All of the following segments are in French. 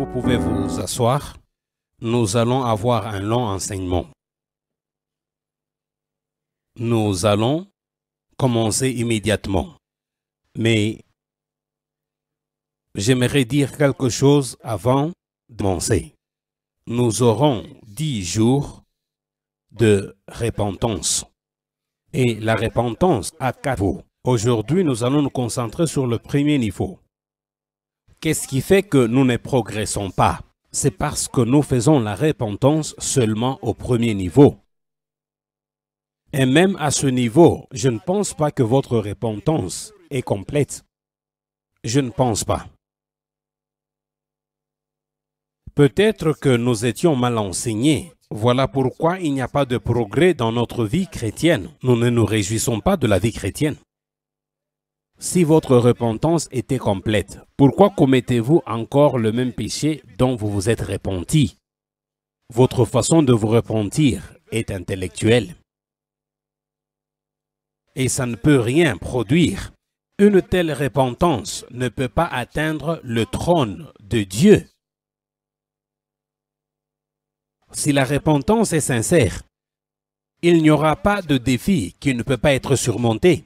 vous pouvez vous asseoir, nous allons avoir un long enseignement. Nous allons commencer immédiatement. Mais j'aimerais dire quelque chose avant de commencer. Nous aurons dix jours de repentance. Et la repentance à quatre Aujourd'hui, nous allons nous concentrer sur le premier niveau. Qu'est-ce qui fait que nous ne progressons pas C'est parce que nous faisons la repentance seulement au premier niveau. Et même à ce niveau, je ne pense pas que votre repentance est complète. Je ne pense pas. Peut-être que nous étions mal enseignés. Voilà pourquoi il n'y a pas de progrès dans notre vie chrétienne. Nous ne nous réjouissons pas de la vie chrétienne si votre repentance était complète, pourquoi commettez-vous encore le même péché dont vous vous êtes repenti Votre façon de vous repentir est intellectuelle. Et ça ne peut rien produire. Une telle repentance ne peut pas atteindre le trône de Dieu. Si la repentance est sincère, il n'y aura pas de défi qui ne peut pas être surmonté.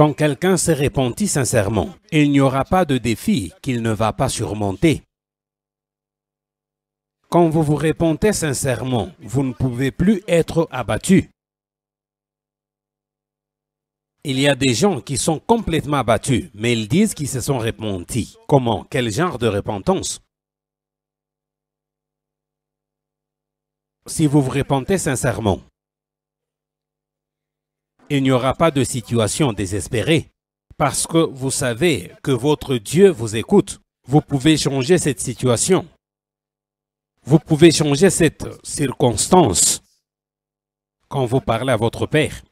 Quand quelqu'un se repentit sincèrement, il n'y aura pas de défi qu'il ne va pas surmonter. Quand vous vous répondez sincèrement, vous ne pouvez plus être abattu. Il y a des gens qui sont complètement abattus, mais ils disent qu'ils se sont répandus. Comment Quel genre de repentance Si vous vous répandez sincèrement, il n'y aura pas de situation désespérée, parce que vous savez que votre Dieu vous écoute. Vous pouvez changer cette situation. Vous pouvez changer cette circonstance quand vous parlez à votre Père.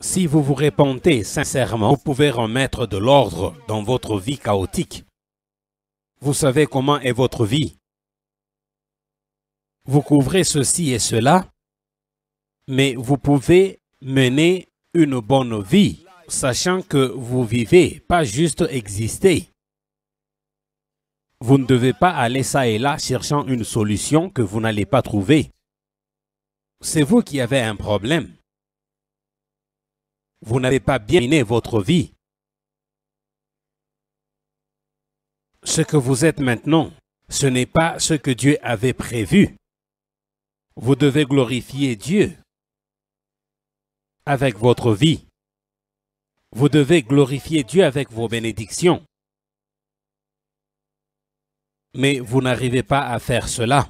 Si vous vous répondez sincèrement, vous pouvez remettre de l'ordre dans votre vie chaotique. Vous savez comment est votre vie. Vous couvrez ceci et cela, mais vous pouvez mener une bonne vie, sachant que vous vivez, pas juste exister. Vous ne devez pas aller ça et là cherchant une solution que vous n'allez pas trouver. C'est vous qui avez un problème. Vous n'avez pas bien mené votre vie. Ce que vous êtes maintenant, ce n'est pas ce que Dieu avait prévu. Vous devez glorifier Dieu avec votre vie. Vous devez glorifier Dieu avec vos bénédictions. Mais vous n'arrivez pas à faire cela.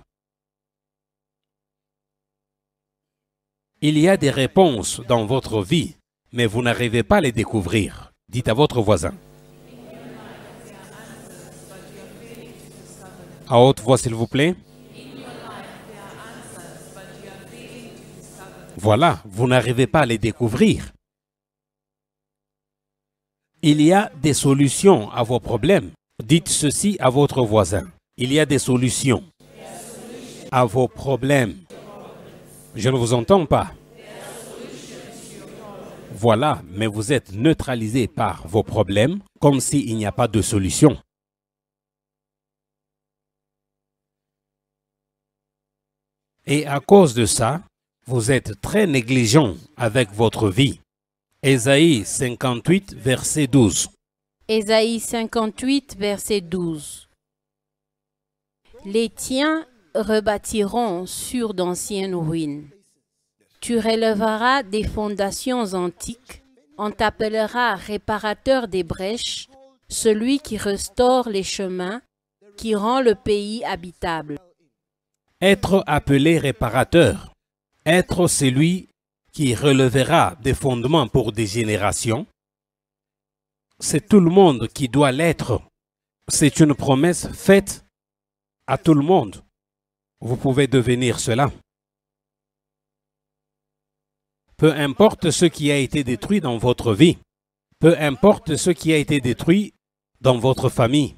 Il y a des réponses dans votre vie, mais vous n'arrivez pas à les découvrir. Dites à votre voisin. À haute voix, s'il vous plaît. Voilà, vous n'arrivez pas à les découvrir. Il y a des solutions à vos problèmes. Dites ceci à votre voisin. Il y a des solutions à vos problèmes. Je ne vous entends pas. Voilà, mais vous êtes neutralisé par vos problèmes comme s'il n'y a pas de solution. Et à cause de ça, vous êtes très négligent avec votre vie. Ésaïe 58, verset 12. Ésaïe 58, verset 12. Les tiens rebâtiront sur d'anciennes ruines. Tu relèveras des fondations antiques. On t'appellera réparateur des brèches, celui qui restaure les chemins, qui rend le pays habitable. Être appelé réparateur être celui qui relevera des fondements pour des générations. C'est tout le monde qui doit l'être. C'est une promesse faite à tout le monde. Vous pouvez devenir cela. Peu importe ce qui a été détruit dans votre vie, peu importe ce qui a été détruit dans votre famille,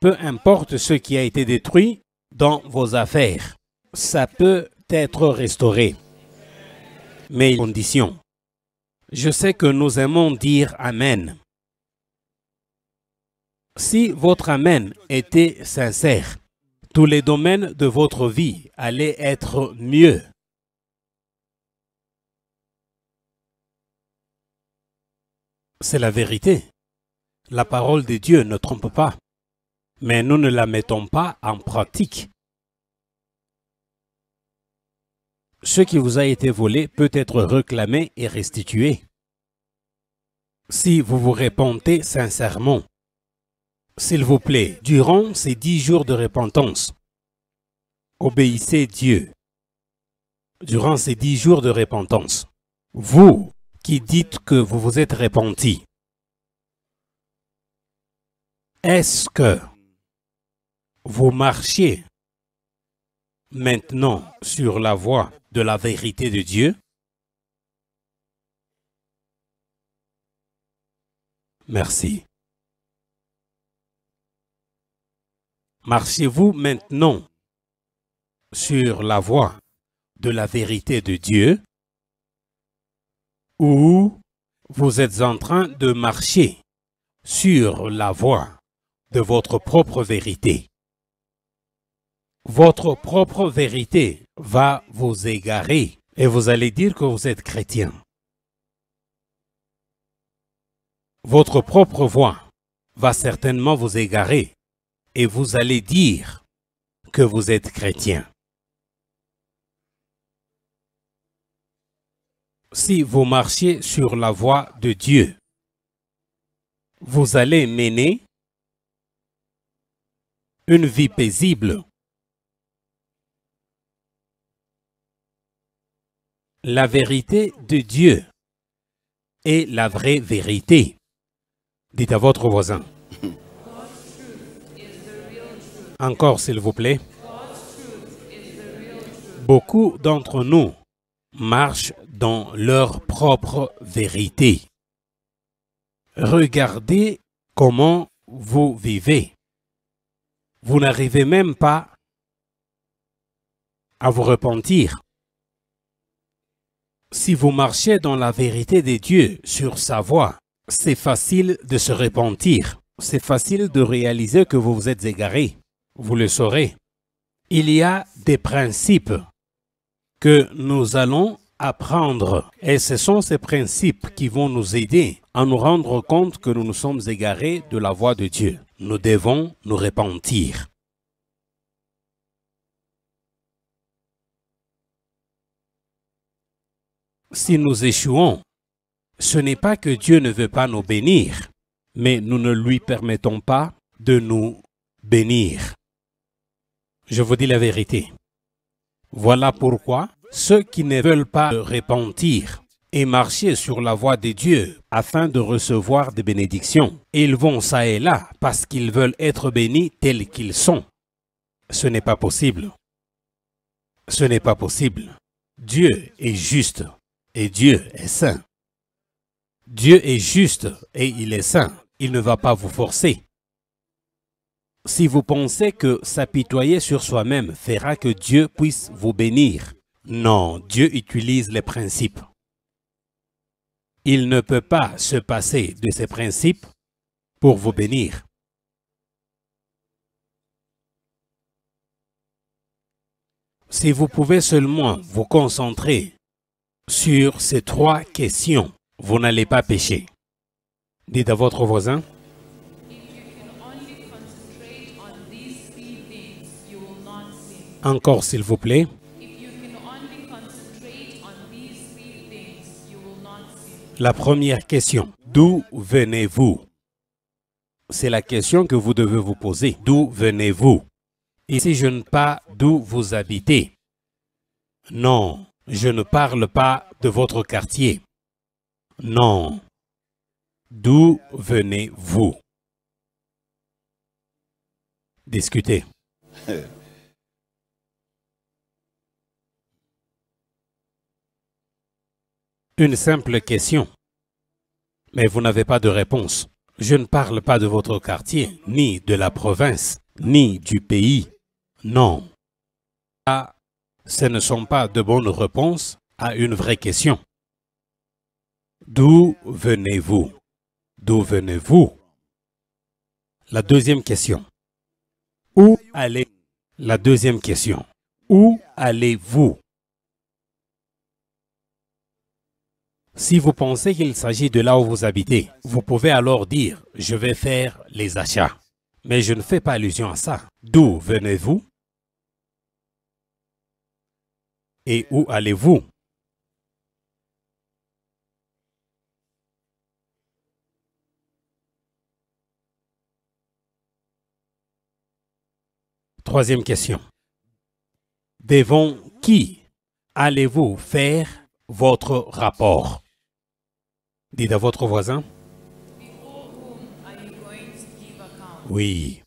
peu importe ce qui a été détruit dans vos affaires, ça peut être restauré mais condition. Je sais que nous aimons dire Amen. Si votre Amen était sincère, tous les domaines de votre vie allaient être mieux. C'est la vérité. La parole de Dieu ne trompe pas, mais nous ne la mettons pas en pratique. ce qui vous a été volé peut être réclamé et restitué. Si vous vous répentez sincèrement, s'il vous plaît, durant ces dix jours de repentance, obéissez Dieu. Durant ces dix jours de repentance, vous qui dites que vous vous êtes repenti, est-ce que vous marchez maintenant sur la voie de la vérité de Dieu. Merci. Marchez-vous maintenant sur la voie de la vérité de Dieu ou vous êtes en train de marcher sur la voie de votre propre vérité votre propre vérité va vous égarer et vous allez dire que vous êtes chrétien. Votre propre voix va certainement vous égarer et vous allez dire que vous êtes chrétien. Si vous marchiez sur la voie de Dieu, vous allez mener une vie paisible la vérité de Dieu est la vraie vérité. Dites à votre voisin. Encore, s'il vous plaît. Beaucoup d'entre nous marchent dans leur propre vérité. Regardez comment vous vivez. Vous n'arrivez même pas à vous repentir. Si vous marchez dans la vérité de Dieu, sur sa voie, c'est facile de se repentir. C'est facile de réaliser que vous vous êtes égaré. Vous le saurez. Il y a des principes que nous allons apprendre. Et ce sont ces principes qui vont nous aider à nous rendre compte que nous nous sommes égarés de la voie de Dieu. Nous devons nous repentir. si nous échouons, ce n'est pas que Dieu ne veut pas nous bénir, mais nous ne lui permettons pas de nous bénir. Je vous dis la vérité. Voilà pourquoi ceux qui ne veulent pas repentir et marcher sur la voie de Dieu, afin de recevoir des bénédictions, ils vont ça et là parce qu'ils veulent être bénis tels qu'ils sont. Ce n'est pas possible. Ce n'est pas possible. Dieu est juste. Et Dieu est saint. Dieu est juste et il est saint. Il ne va pas vous forcer. Si vous pensez que s'apitoyer sur soi-même fera que Dieu puisse vous bénir, non, Dieu utilise les principes. Il ne peut pas se passer de ses principes pour vous bénir. Si vous pouvez seulement vous concentrer sur ces trois questions, vous n'allez pas pécher. Dites à votre voisin, encore s'il vous plaît, la première question, d'où venez-vous C'est la question que vous devez vous poser, d'où venez-vous Et si je ne pas d'où vous habitez. Non, je ne parle pas de votre quartier. Non. D'où venez-vous Discutez. Une simple question. Mais vous n'avez pas de réponse. Je ne parle pas de votre quartier, ni de la province, ni du pays. Non. Ah. » ce ne sont pas de bonnes réponses à une vraie question. D'où venez-vous D'où venez-vous La deuxième question. Où allez La deuxième question. Où allez-vous Si vous pensez qu'il s'agit de là où vous habitez, vous pouvez alors dire « je vais faire les achats ». Mais je ne fais pas allusion à ça. D'où venez-vous et où allez-vous Troisième question. Devant qui allez-vous faire votre rapport Dites à votre voisin. Oui.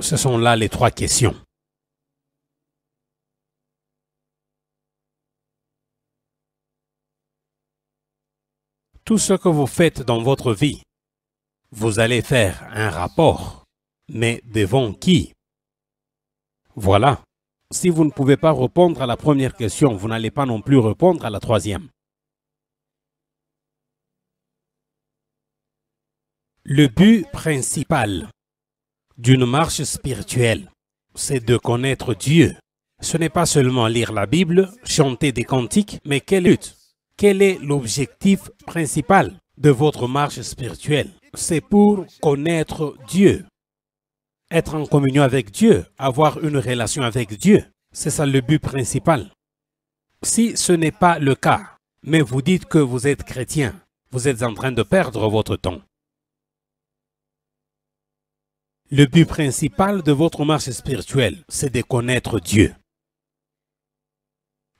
Ce sont là les trois questions. tout ce que vous faites dans votre vie, vous allez faire un rapport, mais devant qui Voilà. Si vous ne pouvez pas répondre à la première question, vous n'allez pas non plus répondre à la troisième. Le but principal d'une marche spirituelle, c'est de connaître Dieu. Ce n'est pas seulement lire la Bible, chanter des cantiques, mais quelle lutte? quel est l'objectif principal de votre marche spirituelle C'est pour connaître Dieu, être en communion avec Dieu, avoir une relation avec Dieu. C'est ça le but principal. Si ce n'est pas le cas, mais vous dites que vous êtes chrétien, vous êtes en train de perdre votre temps. Le but principal de votre marche spirituelle, c'est de connaître Dieu.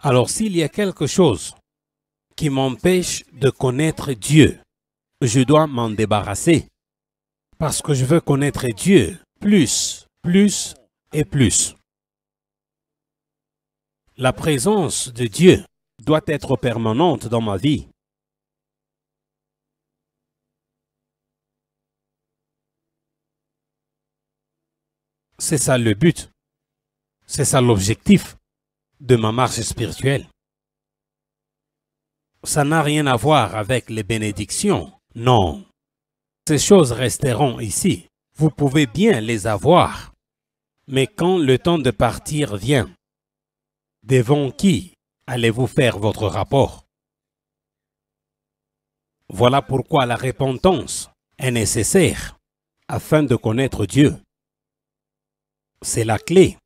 Alors s'il y a quelque chose m'empêche de connaître Dieu. Je dois m'en débarrasser parce que je veux connaître Dieu plus, plus et plus. La présence de Dieu doit être permanente dans ma vie. C'est ça le but. C'est ça l'objectif de ma marche spirituelle ça n'a rien à voir avec les bénédictions. Non. Ces choses resteront ici. Vous pouvez bien les avoir. Mais quand le temps de partir vient, devant qui allez-vous faire votre rapport Voilà pourquoi la repentance est nécessaire afin de connaître Dieu. C'est la clé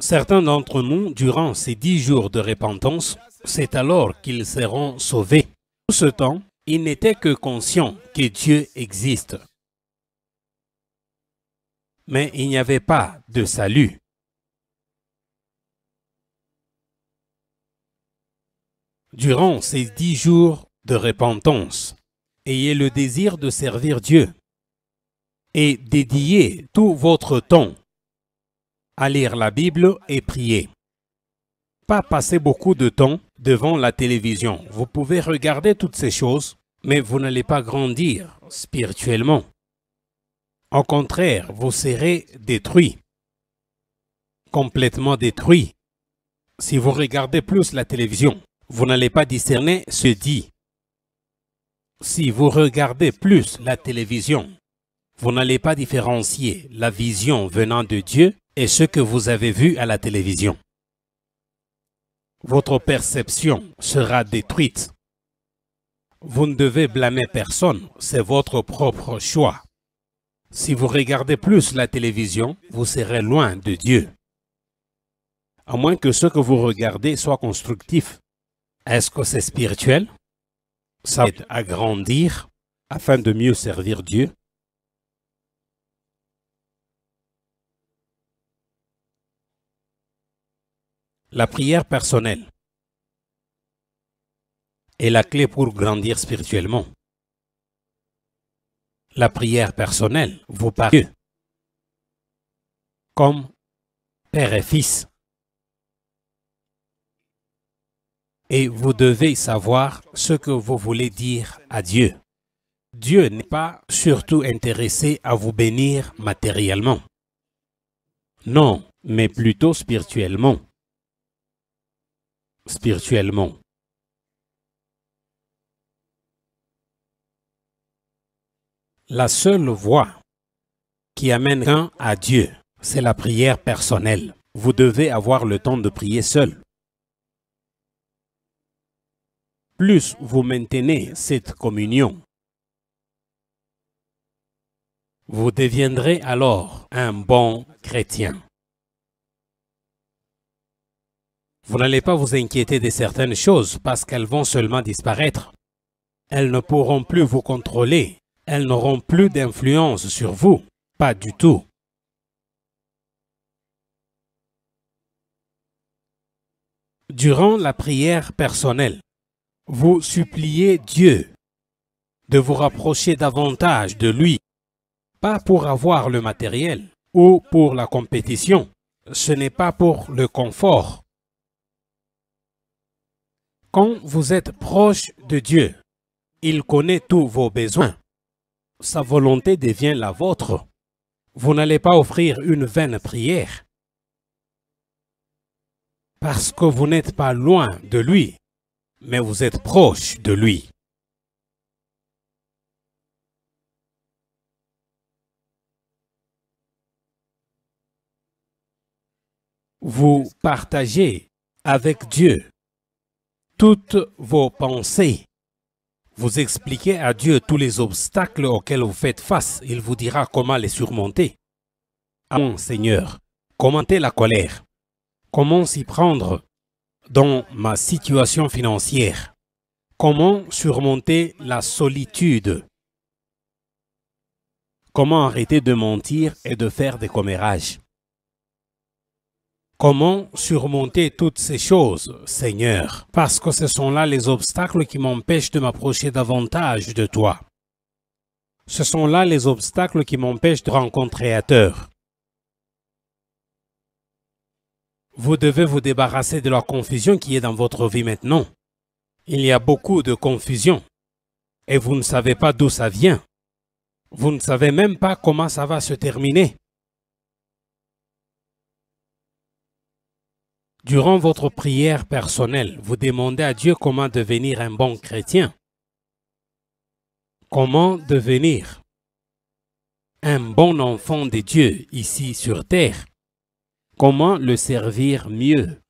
Certains d'entre nous, durant ces dix jours de repentance, c'est alors qu'ils seront sauvés. Tout ce temps, ils n'étaient que conscients que Dieu existe. Mais il n'y avait pas de salut. Durant ces dix jours de repentance, ayez le désir de servir Dieu et dédiez tout votre temps à lire la Bible et prier. Pas passer beaucoup de temps devant la télévision. Vous pouvez regarder toutes ces choses, mais vous n'allez pas grandir spirituellement. Au contraire, vous serez détruit. Complètement détruit. Si vous regardez plus la télévision, vous n'allez pas discerner ce dit. Si vous regardez plus la télévision, vous n'allez pas différencier la vision venant de Dieu et ce que vous avez vu à la télévision. Votre perception sera détruite. Vous ne devez blâmer personne, c'est votre propre choix. Si vous regardez plus la télévision, vous serez loin de Dieu. À moins que ce que vous regardez soit constructif. Est-ce que c'est spirituel Ça aide à grandir afin de mieux servir Dieu La prière personnelle est la clé pour grandir spirituellement. La prière personnelle vous parle comme père et fils. Et vous devez savoir ce que vous voulez dire à Dieu. Dieu n'est pas surtout intéressé à vous bénir matériellement. Non, mais plutôt spirituellement spirituellement La seule voie qui amène un à Dieu, c'est la prière personnelle. Vous devez avoir le temps de prier seul. Plus vous maintenez cette communion, vous deviendrez alors un bon chrétien. Vous n'allez pas vous inquiéter de certaines choses parce qu'elles vont seulement disparaître. Elles ne pourront plus vous contrôler. Elles n'auront plus d'influence sur vous. Pas du tout. Durant la prière personnelle, vous suppliez Dieu de vous rapprocher davantage de lui, pas pour avoir le matériel ou pour la compétition, ce n'est pas pour le confort, quand vous êtes proche de Dieu, il connaît tous vos besoins. Sa volonté devient la vôtre. Vous n'allez pas offrir une vaine prière parce que vous n'êtes pas loin de lui, mais vous êtes proche de lui. Vous partagez avec Dieu toutes vos pensées. Vous expliquez à Dieu tous les obstacles auxquels vous faites face. Il vous dira comment les surmonter. Ah mon Seigneur, commenter la colère. Comment s'y prendre dans ma situation financière Comment surmonter la solitude Comment arrêter de mentir et de faire des commérages Comment surmonter toutes ces choses, Seigneur Parce que ce sont là les obstacles qui m'empêchent de m'approcher davantage de toi. Ce sont là les obstacles qui m'empêchent de rencontrer Ateur. Vous devez vous débarrasser de la confusion qui est dans votre vie maintenant. Il y a beaucoup de confusion et vous ne savez pas d'où ça vient. Vous ne savez même pas comment ça va se terminer. Durant votre prière personnelle, vous demandez à Dieu comment devenir un bon chrétien. Comment devenir un bon enfant de Dieu ici sur terre. Comment le servir mieux.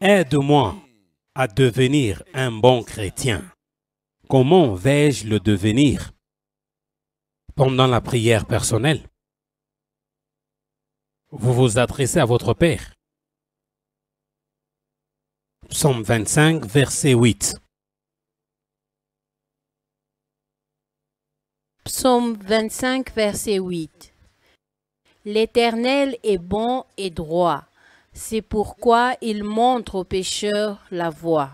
Aide-moi à devenir un bon chrétien. Comment vais-je le devenir Pendant la prière personnelle, vous vous adressez à votre Père. Psaume 25, verset 8. Psaume 25, verset 8. L'Éternel est bon et droit. C'est pourquoi il montre aux pécheurs la voie.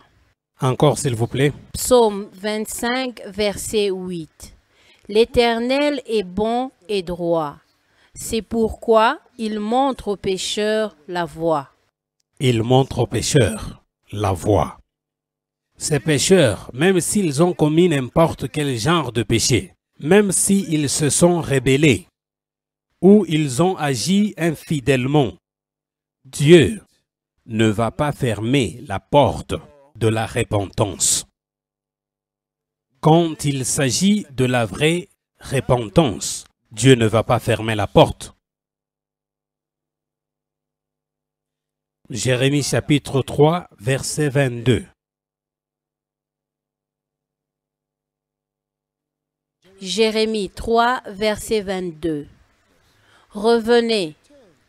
Encore, s'il vous plaît. Psaume 25, verset 8. L'Éternel est bon et droit. C'est pourquoi il montre aux pécheurs la voie. Il montre aux pécheurs la voie. Ces pécheurs, même s'ils ont commis n'importe quel genre de péché, même s'ils se sont rébellés ou ils ont agi infidèlement, Dieu ne va pas fermer la porte de la repentance. Quand il s'agit de la vraie repentance, Dieu ne va pas fermer la porte. Jérémie chapitre 3, verset 22. Jérémie 3, verset 22. Revenez,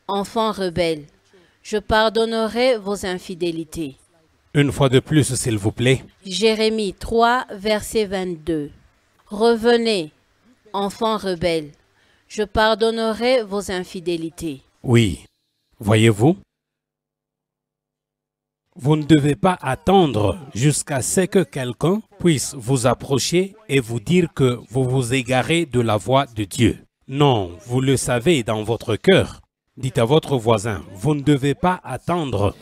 enfants rebelles, je pardonnerai vos infidélités. Une fois de plus, s'il vous plaît. Jérémie 3, verset 22. Revenez, enfants rebelles, je pardonnerai vos infidélités. Oui, voyez-vous, vous ne devez pas attendre jusqu'à ce que quelqu'un puisse vous approcher et vous dire que vous vous égarez de la voie de Dieu. Non, vous le savez dans votre cœur. Dites à votre voisin, vous ne devez pas attendre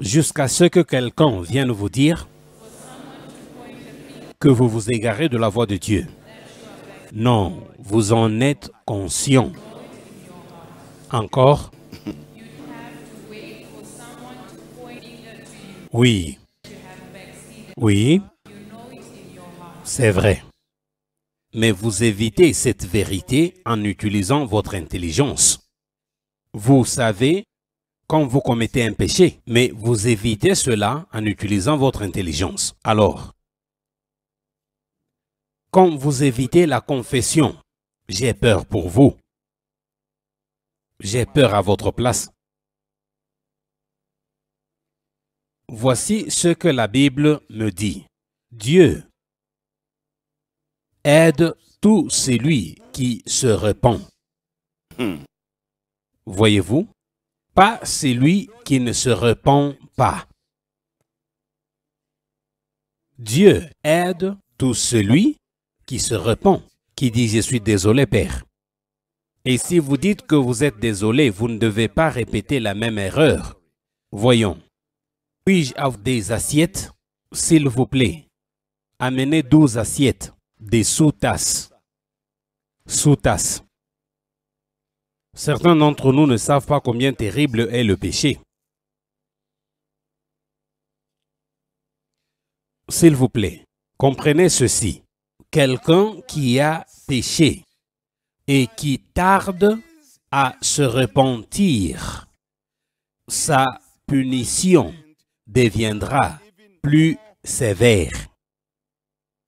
jusqu'à ce que quelqu'un vienne vous dire que vous vous égarez de la voie de Dieu. Non, vous en êtes conscient. Encore Oui. Oui. C'est vrai. Mais vous évitez cette vérité en utilisant votre intelligence. Vous savez quand vous commettez un péché, mais vous évitez cela en utilisant votre intelligence. Alors, quand vous évitez la confession, j'ai peur pour vous. J'ai peur à votre place. Voici ce que la Bible me dit. Dieu aide tout celui qui se repent. Hmm. Voyez-vous, pas celui qui ne se repent pas. Dieu aide tout celui qui se repent, qui dit Je suis désolé, Père. Et si vous dites que vous êtes désolé, vous ne devez pas répéter la même erreur. Voyons. Puis-je avoir des assiettes S'il vous plaît, amenez douze assiettes, des sous-tasses. Sous-tasses. Certains d'entre nous ne savent pas combien terrible est le péché. S'il vous plaît, comprenez ceci quelqu'un qui a péché et qui tarde à se repentir, sa punition deviendra plus sévère.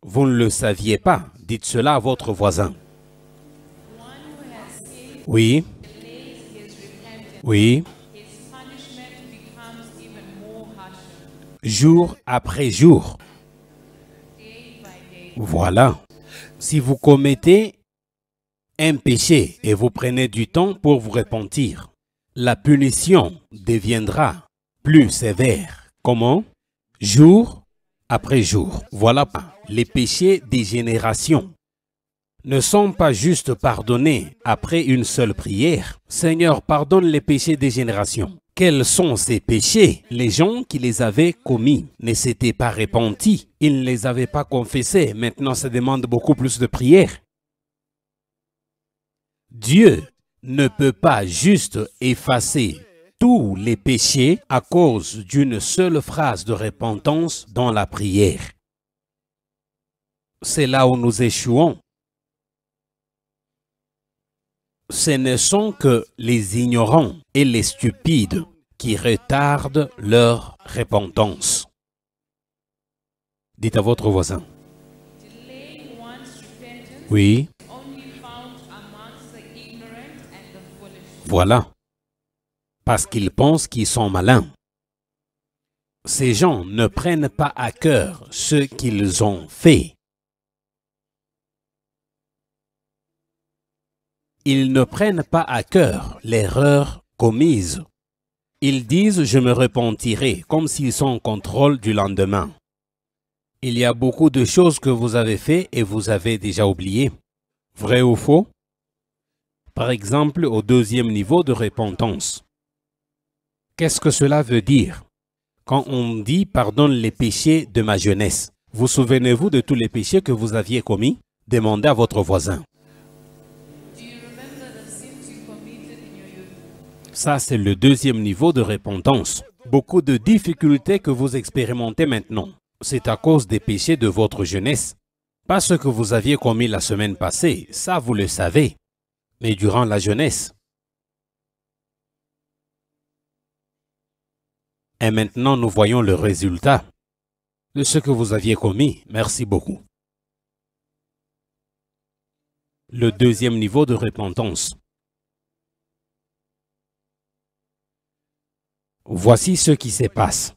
Vous ne le saviez pas, dites cela à votre voisin. Oui. Oui. Jour après jour, voilà. Si vous commettez un péché et vous prenez du temps pour vous repentir, la punition deviendra plus sévère. Comment Jour après jour. Voilà. Les péchés des générations ne sont pas juste pardonnés après une seule prière. Seigneur, pardonne les péchés des générations. Quels sont ces péchés Les gens qui les avaient commis ne s'étaient pas repentis, ils ne les avaient pas confessés. Maintenant, ça demande beaucoup plus de prières. Dieu ne peut pas juste effacer tous les péchés à cause d'une seule phrase de repentance dans la prière. C'est là où nous échouons ce ne sont que les ignorants et les stupides qui retardent leur repentance. Dites à votre voisin. Oui. Voilà. Parce qu'ils pensent qu'ils sont malins. Ces gens ne prennent pas à cœur ce qu'ils ont fait Ils ne prennent pas à cœur l'erreur commise. Ils disent « je me repentirai » comme s'ils sont en contrôle du lendemain. Il y a beaucoup de choses que vous avez faites et vous avez déjà oubliées, Vrai ou faux Par exemple, au deuxième niveau de repentance. Qu'est-ce que cela veut dire Quand on dit « pardonne les péchés de ma jeunesse », vous souvenez-vous de tous les péchés que vous aviez commis Demandez à votre voisin. Ça, c'est le deuxième niveau de repentance. Beaucoup de difficultés que vous expérimentez maintenant, c'est à cause des péchés de votre jeunesse. Pas ce que vous aviez commis la semaine passée, ça vous le savez, mais durant la jeunesse. Et maintenant, nous voyons le résultat de ce que vous aviez commis. Merci beaucoup. Le deuxième niveau de repentance. Voici ce qui se passe.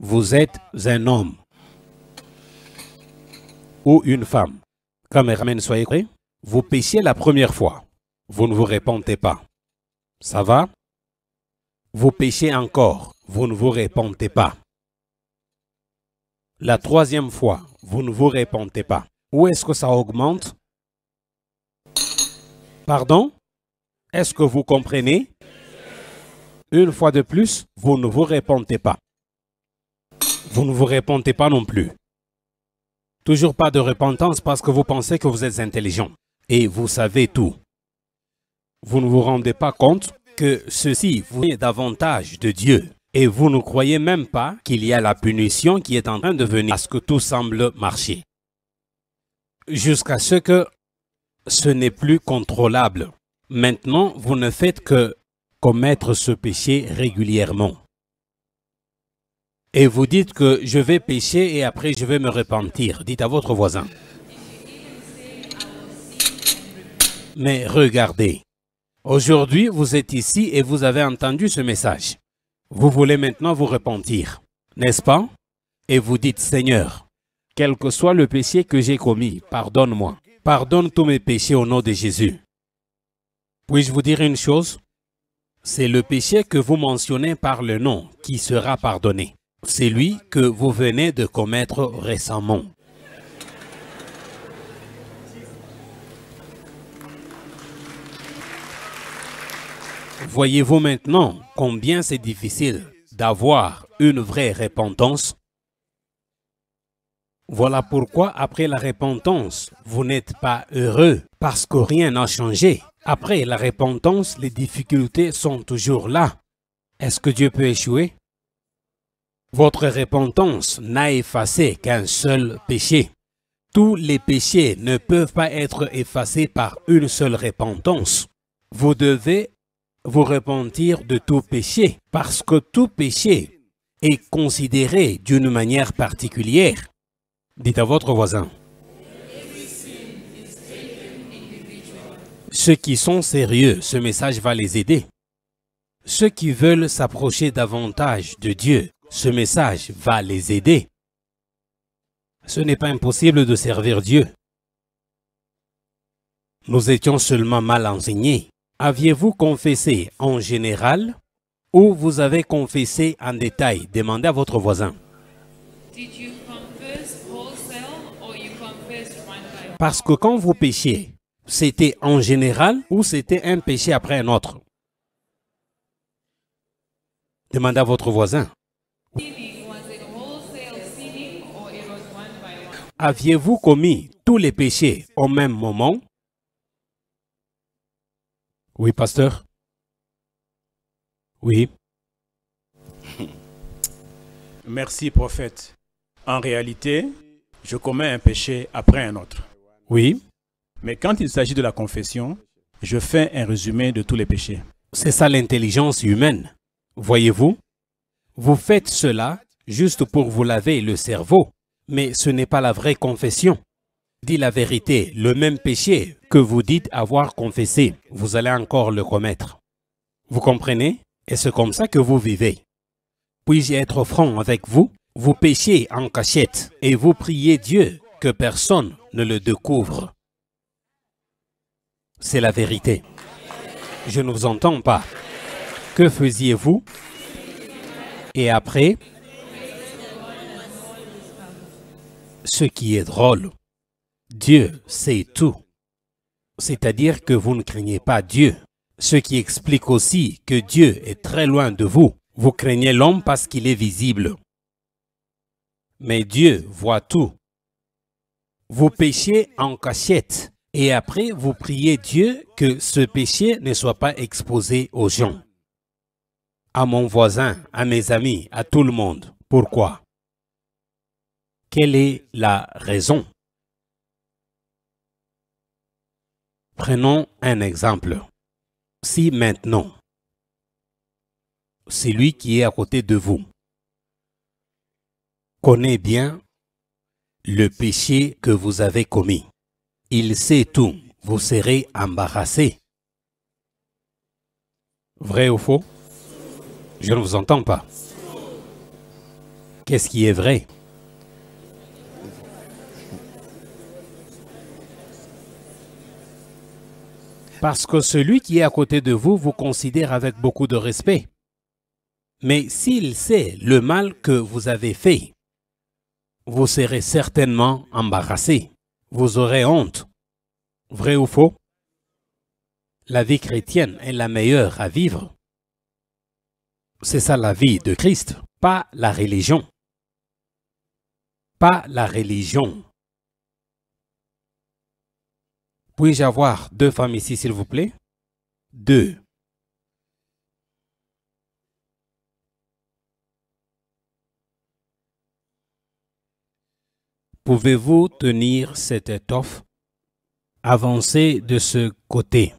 Vous êtes un homme ou une femme. Caméraman, soyez prêts. Vous péchiez la première fois. Vous ne vous répondez pas. Ça va Vous péchez encore. Vous ne vous répondez pas. La troisième fois, vous ne vous répondez pas. Où est-ce que ça augmente Pardon est-ce que vous comprenez Une fois de plus, vous ne vous répondez pas. Vous ne vous répondez pas non plus. Toujours pas de repentance parce que vous pensez que vous êtes intelligent et vous savez tout. Vous ne vous rendez pas compte que ceci vous est davantage de Dieu. Et vous ne croyez même pas qu'il y a la punition qui est en train de venir parce que tout semble marcher. Jusqu'à ce que ce n'est plus contrôlable. Maintenant, vous ne faites que commettre ce péché régulièrement. Et vous dites que je vais pécher et après je vais me repentir. Dites à votre voisin. Mais regardez, aujourd'hui vous êtes ici et vous avez entendu ce message. Vous voulez maintenant vous repentir, n'est-ce pas Et vous dites, Seigneur, quel que soit le péché que j'ai commis, pardonne-moi. Pardonne tous mes péchés au nom de Jésus. Puis-je vous dire une chose C'est le péché que vous mentionnez par le nom qui sera pardonné. C'est lui que vous venez de commettre récemment. Voyez-vous maintenant combien c'est difficile d'avoir une vraie repentance Voilà pourquoi après la repentance, vous n'êtes pas heureux parce que rien n'a changé. Après la repentance, les difficultés sont toujours là. Est-ce que Dieu peut échouer Votre repentance n'a effacé qu'un seul péché. Tous les péchés ne peuvent pas être effacés par une seule repentance. Vous devez vous repentir de tout péché, parce que tout péché est considéré d'une manière particulière. Dites à votre voisin, Ceux qui sont sérieux, ce message va les aider. Ceux qui veulent s'approcher davantage de Dieu, ce message va les aider. Ce n'est pas impossible de servir Dieu. Nous étions seulement mal enseignés. Aviez-vous confessé en général ou vous avez confessé en détail Demandez à votre voisin. Parce que quand vous péchiez c'était en général ou c'était un péché après un autre Demanda à votre voisin. Aviez-vous commis tous les péchés au même moment Oui, pasteur Oui. Merci, prophète. En réalité, je commets un péché après un autre. Oui. Mais quand il s'agit de la confession, je fais un résumé de tous les péchés. C'est ça l'intelligence humaine. Voyez-vous, vous faites cela juste pour vous laver le cerveau, mais ce n'est pas la vraie confession. Dit la vérité, le même péché que vous dites avoir confessé, vous allez encore le commettre. Vous comprenez Et c'est comme ça que vous vivez. Puis-je être franc avec vous Vous péchez en cachette et vous priez Dieu que personne ne le découvre c'est la vérité. Je ne vous entends pas. Que faisiez-vous Et après, ce qui est drôle, Dieu sait tout. C'est-à-dire que vous ne craignez pas Dieu. Ce qui explique aussi que Dieu est très loin de vous. Vous craignez l'homme parce qu'il est visible. Mais Dieu voit tout. Vous péchez en cachette. Et après, vous priez Dieu que ce péché ne soit pas exposé aux gens, à mon voisin, à mes amis, à tout le monde. Pourquoi Quelle est la raison Prenons un exemple. Si maintenant, celui qui est à côté de vous connaît bien le péché que vous avez commis, il sait tout. Vous serez embarrassé. Vrai ou faux Je ne vous entends pas. Qu'est-ce qui est vrai Parce que celui qui est à côté de vous vous considère avec beaucoup de respect. Mais s'il sait le mal que vous avez fait, vous serez certainement embarrassé vous aurez honte. Vrai ou faux La vie chrétienne est la meilleure à vivre. C'est ça la vie de Christ, pas la religion. Pas la religion. Puis-je avoir deux femmes ici, s'il vous plaît Deux. Pouvez-vous tenir cette étoffe Avancez de ce côté.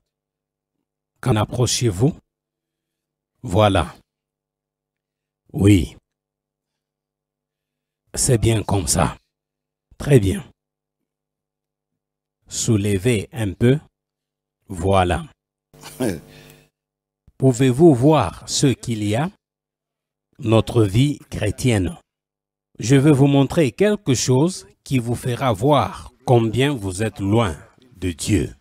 Qu'en approchez-vous Voilà. Oui. C'est bien comme ça. Très bien. Soulevez un peu. Voilà. Pouvez-vous voir ce qu'il y a Notre vie chrétienne. Je veux vous montrer quelque chose qui vous fera voir combien vous êtes loin de Dieu.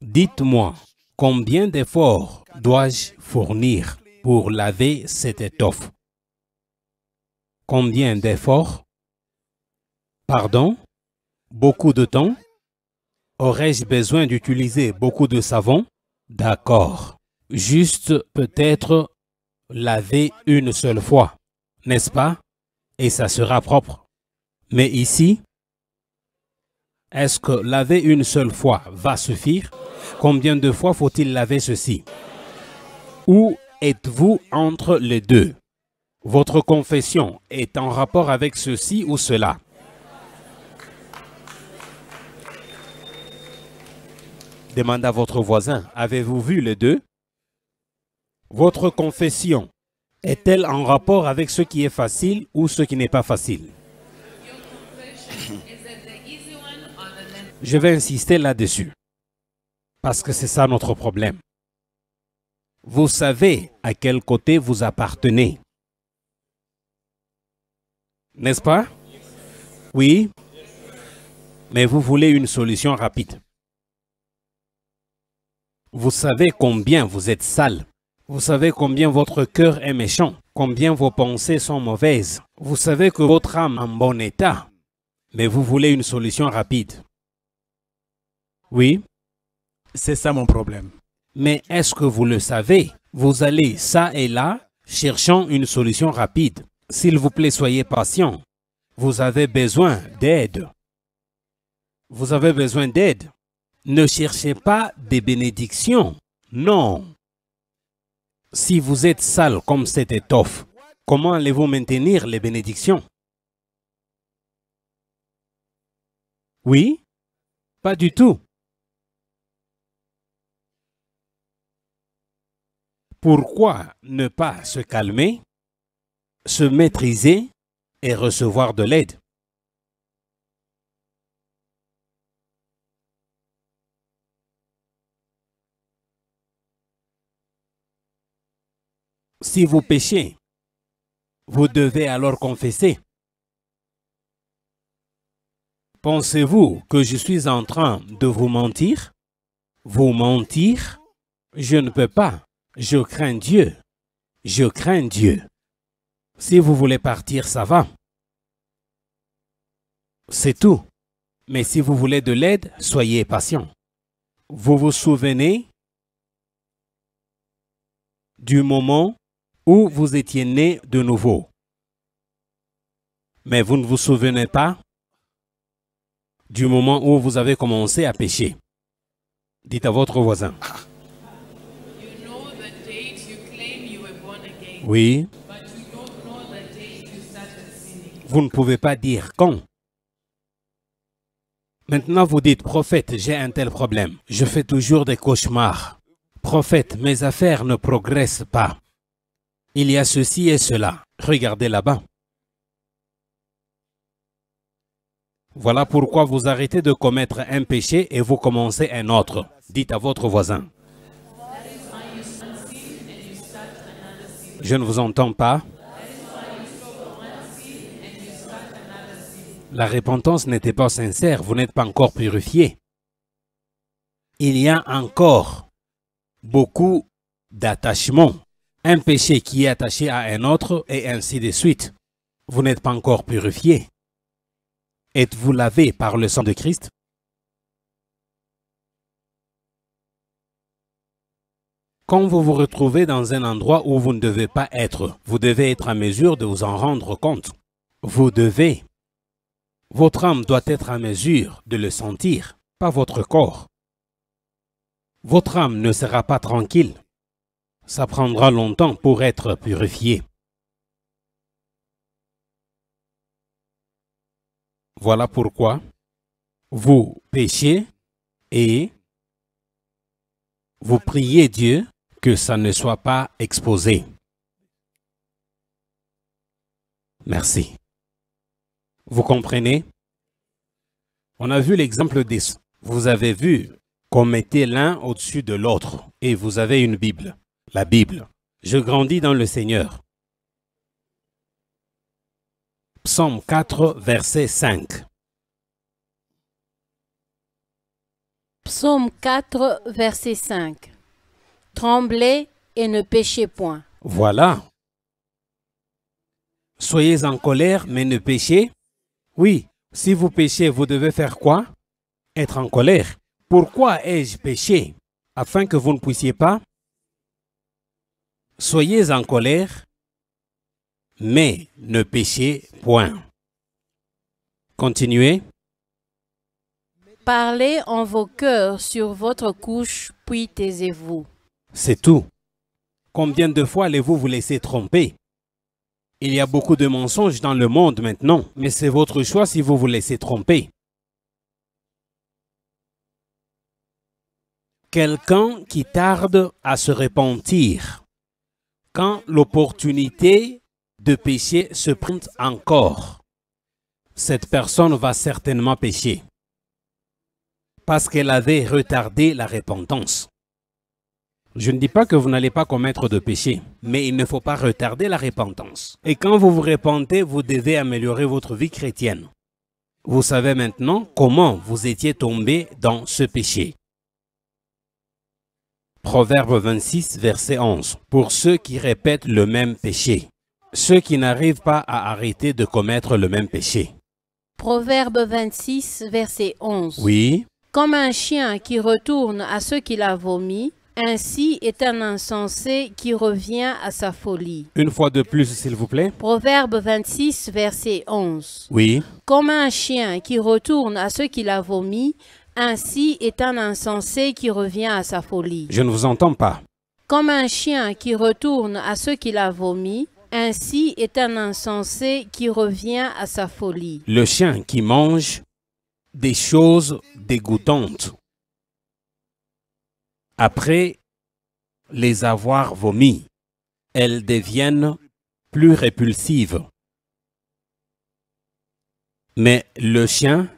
Dites-moi, combien d'efforts dois-je fournir pour laver cette étoffe Combien d'efforts Pardon Beaucoup de temps Aurais-je besoin d'utiliser beaucoup de savon D'accord. Juste peut-être laver une seule fois, n'est-ce pas et ça sera propre. Mais ici, est-ce que laver une seule fois va suffire Combien de fois faut-il laver ceci Où êtes-vous entre les deux Votre confession est en rapport avec ceci ou cela Demande à votre voisin, avez-vous vu les deux Votre confession est-elle en rapport avec ce qui est facile ou ce qui n'est pas facile Je vais insister là-dessus, parce que c'est ça notre problème. Vous savez à quel côté vous appartenez. N'est-ce pas Oui Mais vous voulez une solution rapide. Vous savez combien vous êtes sale vous savez combien votre cœur est méchant, combien vos pensées sont mauvaises. Vous savez que votre âme est en bon état, mais vous voulez une solution rapide. Oui C'est ça mon problème. Mais est-ce que vous le savez Vous allez ça et là, cherchant une solution rapide. S'il vous plaît, soyez patient. Vous avez besoin d'aide. Vous avez besoin d'aide. Ne cherchez pas des bénédictions. Non, si vous êtes sale comme cette étoffe, comment allez-vous maintenir les bénédictions Oui Pas du tout. Pourquoi ne pas se calmer, se maîtriser et recevoir de l'aide Si vous péchez, vous devez alors confesser. Pensez-vous que je suis en train de vous mentir Vous mentir Je ne peux pas. Je crains Dieu. Je crains Dieu. Si vous voulez partir, ça va. C'est tout. Mais si vous voulez de l'aide, soyez patient. Vous vous souvenez du moment où vous étiez né de nouveau. Mais vous ne vous souvenez pas du moment où vous avez commencé à pécher. Dites à votre voisin. Oui. Vous ne pouvez pas dire quand. Maintenant, vous dites, prophète, j'ai un tel problème. Je fais toujours des cauchemars. Prophète, mes affaires ne progressent pas. Il y a ceci et cela. Regardez là-bas. Voilà pourquoi vous arrêtez de commettre un péché et vous commencez un autre. Dites à votre voisin. Je ne vous entends pas. La repentance n'était pas sincère, vous n'êtes pas encore purifié. Il y a encore beaucoup d'attachements un péché qui est attaché à un autre, et ainsi de suite. Vous n'êtes pas encore purifié. Êtes-vous lavé par le sang de Christ Quand vous vous retrouvez dans un endroit où vous ne devez pas être, vous devez être à mesure de vous en rendre compte. Vous devez. Votre âme doit être à mesure de le sentir, pas votre corps. Votre âme ne sera pas tranquille ça prendra longtemps pour être purifié. Voilà pourquoi vous péchez et vous priez Dieu que ça ne soit pas exposé. Merci. Vous comprenez On a vu l'exemple des... Vous avez vu qu'on mettait l'un au-dessus de l'autre et vous avez une Bible la Bible. Je grandis dans le Seigneur. Psaume 4, verset 5. Psaume 4, verset 5. Tremblez et ne péchez point. Voilà. Soyez en colère, mais ne péchez. Oui, si vous péchez, vous devez faire quoi Être en colère. Pourquoi ai-je péché Afin que vous ne puissiez pas Soyez en colère, mais ne péchez point. Continuez. Parlez en vos cœurs sur votre couche, puis taisez-vous. C'est tout. Combien de fois allez-vous vous laisser tromper Il y a beaucoup de mensonges dans le monde maintenant, mais c'est votre choix si vous vous laissez tromper. Quelqu'un qui tarde à se repentir quand l'opportunité de pécher se prend encore, cette personne va certainement pécher parce qu'elle avait retardé la repentance. Je ne dis pas que vous n'allez pas commettre de péché, mais il ne faut pas retarder la repentance. Et quand vous vous repentez, vous devez améliorer votre vie chrétienne. Vous savez maintenant comment vous étiez tombé dans ce péché. Proverbe 26, verset 11. Pour ceux qui répètent le même péché, ceux qui n'arrivent pas à arrêter de commettre le même péché. Proverbe 26, verset 11. Oui. Comme un chien qui retourne à ce qu'il a vomi, ainsi est un insensé qui revient à sa folie. Une fois de plus, s'il vous plaît. Proverbe 26, verset 11. Oui. Comme un chien qui retourne à ce qu'il a vomi, ainsi est un insensé qui revient à sa folie. Je ne vous entends pas. Comme un chien qui retourne à ce qu'il a vomi, ainsi est un insensé qui revient à sa folie. Le chien qui mange des choses dégoûtantes après les avoir vomies, elles deviennent plus répulsives. Mais le chien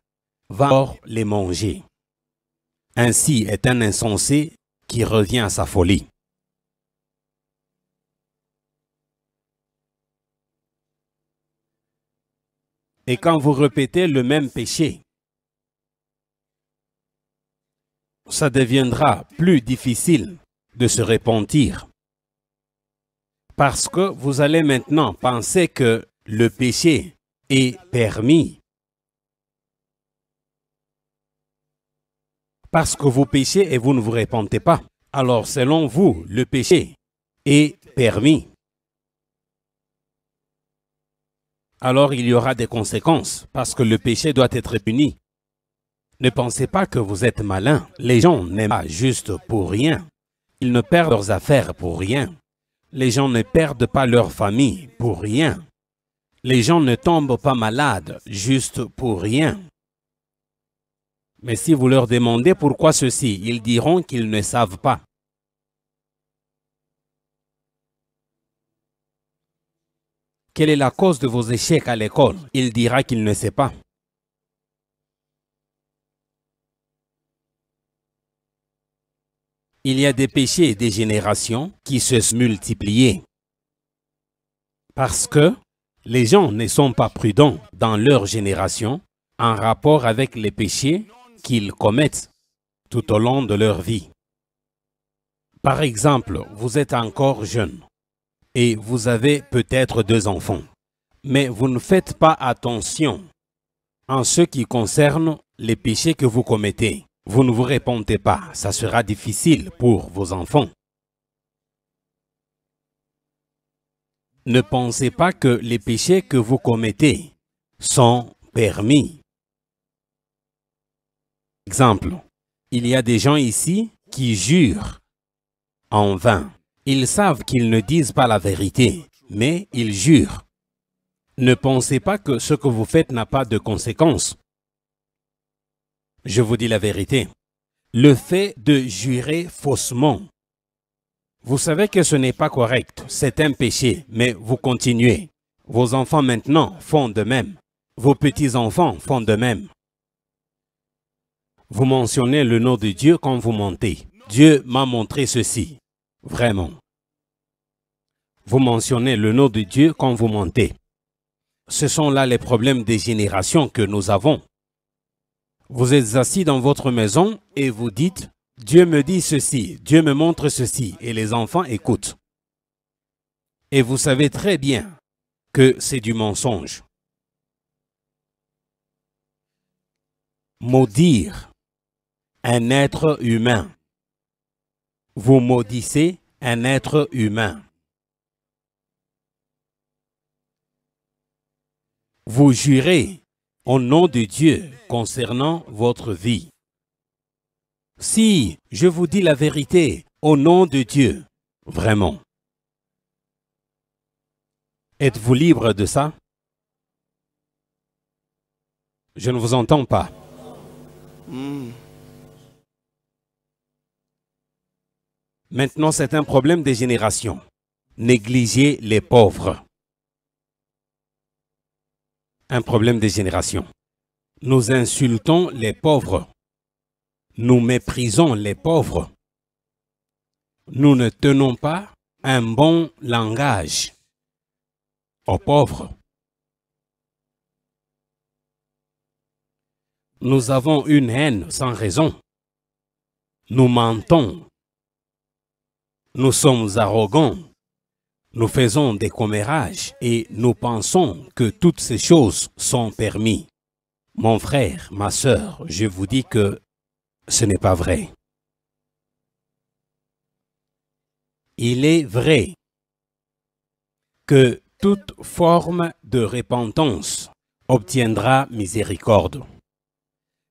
va les manger ainsi est un insensé qui revient à sa folie. Et quand vous répétez le même péché, ça deviendra plus difficile de se repentir. Parce que vous allez maintenant penser que le péché est permis parce que vous péchez et vous ne vous répentez pas. Alors selon vous, le péché est permis. Alors il y aura des conséquences, parce que le péché doit être puni. Ne pensez pas que vous êtes malin. Les gens n'aiment pas juste pour rien. Ils ne perdent leurs affaires pour rien. Les gens ne perdent pas leur famille pour rien. Les gens ne tombent pas malades juste pour rien. Mais si vous leur demandez pourquoi ceci, ils diront qu'ils ne savent pas. Quelle est la cause de vos échecs à l'école Il dira qu'il ne sait pas. Il y a des péchés des générations qui se multiplient parce que les gens ne sont pas prudents dans leur génération en rapport avec les péchés qu'ils commettent tout au long de leur vie. Par exemple, vous êtes encore jeune et vous avez peut-être deux enfants, mais vous ne faites pas attention en ce qui concerne les péchés que vous commettez. Vous ne vous répondez pas, ça sera difficile pour vos enfants. Ne pensez pas que les péchés que vous commettez sont permis. Exemple, il y a des gens ici qui jurent en vain. Ils savent qu'ils ne disent pas la vérité, mais ils jurent. Ne pensez pas que ce que vous faites n'a pas de conséquences. Je vous dis la vérité. Le fait de jurer faussement, vous savez que ce n'est pas correct, c'est un péché, mais vous continuez. Vos enfants maintenant font de même. Vos petits-enfants font de même. Vous mentionnez le nom de Dieu quand vous montez. Dieu m'a montré ceci. Vraiment. Vous mentionnez le nom de Dieu quand vous montez Ce sont là les problèmes des générations que nous avons. Vous êtes assis dans votre maison et vous dites, Dieu me dit ceci, Dieu me montre ceci, et les enfants écoutent. Et vous savez très bien que c'est du mensonge. Maudire un être humain. Vous maudissez un être humain. Vous jurez au nom de Dieu concernant votre vie. Si je vous dis la vérité au nom de Dieu, vraiment, êtes-vous libre de ça Je ne vous entends pas. Hmm. Maintenant, c'est un problème des générations. Négliger les pauvres. Un problème des générations. Nous insultons les pauvres. Nous méprisons les pauvres. Nous ne tenons pas un bon langage aux pauvres. Nous avons une haine sans raison. Nous mentons nous sommes arrogants, nous faisons des commérages et nous pensons que toutes ces choses sont permises. Mon frère, ma sœur, je vous dis que ce n'est pas vrai. Il est vrai que toute forme de repentance obtiendra miséricorde.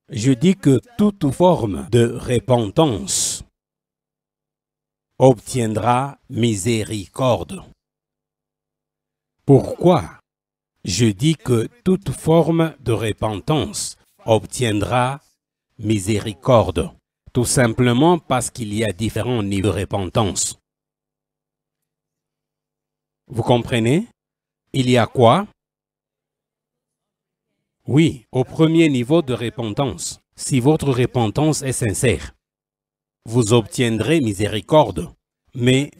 Je dis que toute forme de repentance obtiendra miséricorde. Pourquoi je dis que toute forme de repentance obtiendra miséricorde Tout simplement parce qu'il y a différents niveaux de repentance. Vous comprenez Il y a quoi Oui, au premier niveau de repentance, si votre repentance est sincère, vous obtiendrez miséricorde. Mais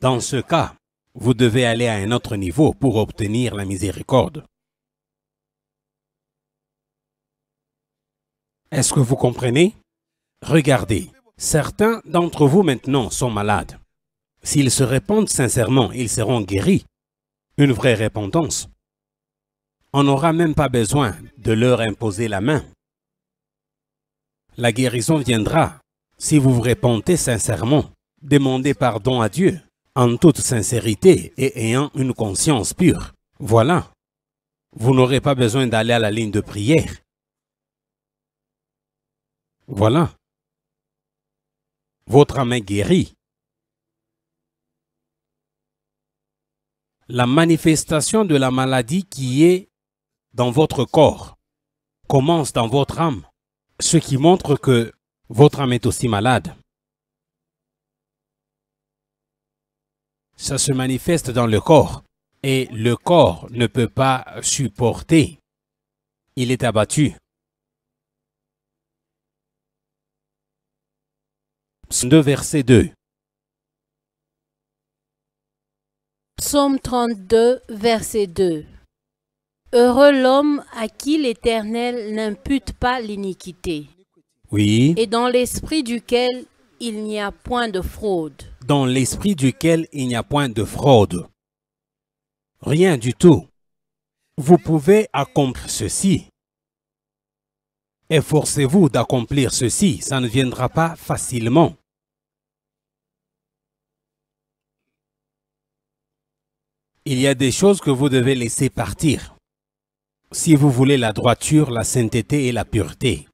dans ce cas, vous devez aller à un autre niveau pour obtenir la miséricorde. Est-ce que vous comprenez Regardez, certains d'entre vous maintenant sont malades. S'ils se répondent sincèrement, ils seront guéris. Une vraie répentance. On n'aura même pas besoin de leur imposer la main. La guérison viendra si vous vous répentez sincèrement, demandez pardon à Dieu en toute sincérité et ayant une conscience pure. Voilà. Vous n'aurez pas besoin d'aller à la ligne de prière. Voilà. Votre âme est guérie. La manifestation de la maladie qui est dans votre corps commence dans votre âme, ce qui montre que votre âme est aussi malade. Ça se manifeste dans le corps et le corps ne peut pas supporter. Il est abattu. Psaume 2, verset 2. Psaume 32, verset 2. Heureux l'homme à qui l'Éternel n'impute pas l'iniquité. Oui. Et dans l'esprit duquel il n'y a point de fraude. Dans l'esprit duquel il n'y a point de fraude. Rien du tout. Vous pouvez accomplir ceci. Efforcez-vous d'accomplir ceci, ça ne viendra pas facilement. Il y a des choses que vous devez laisser partir. Si vous voulez la droiture, la sainteté et la pureté,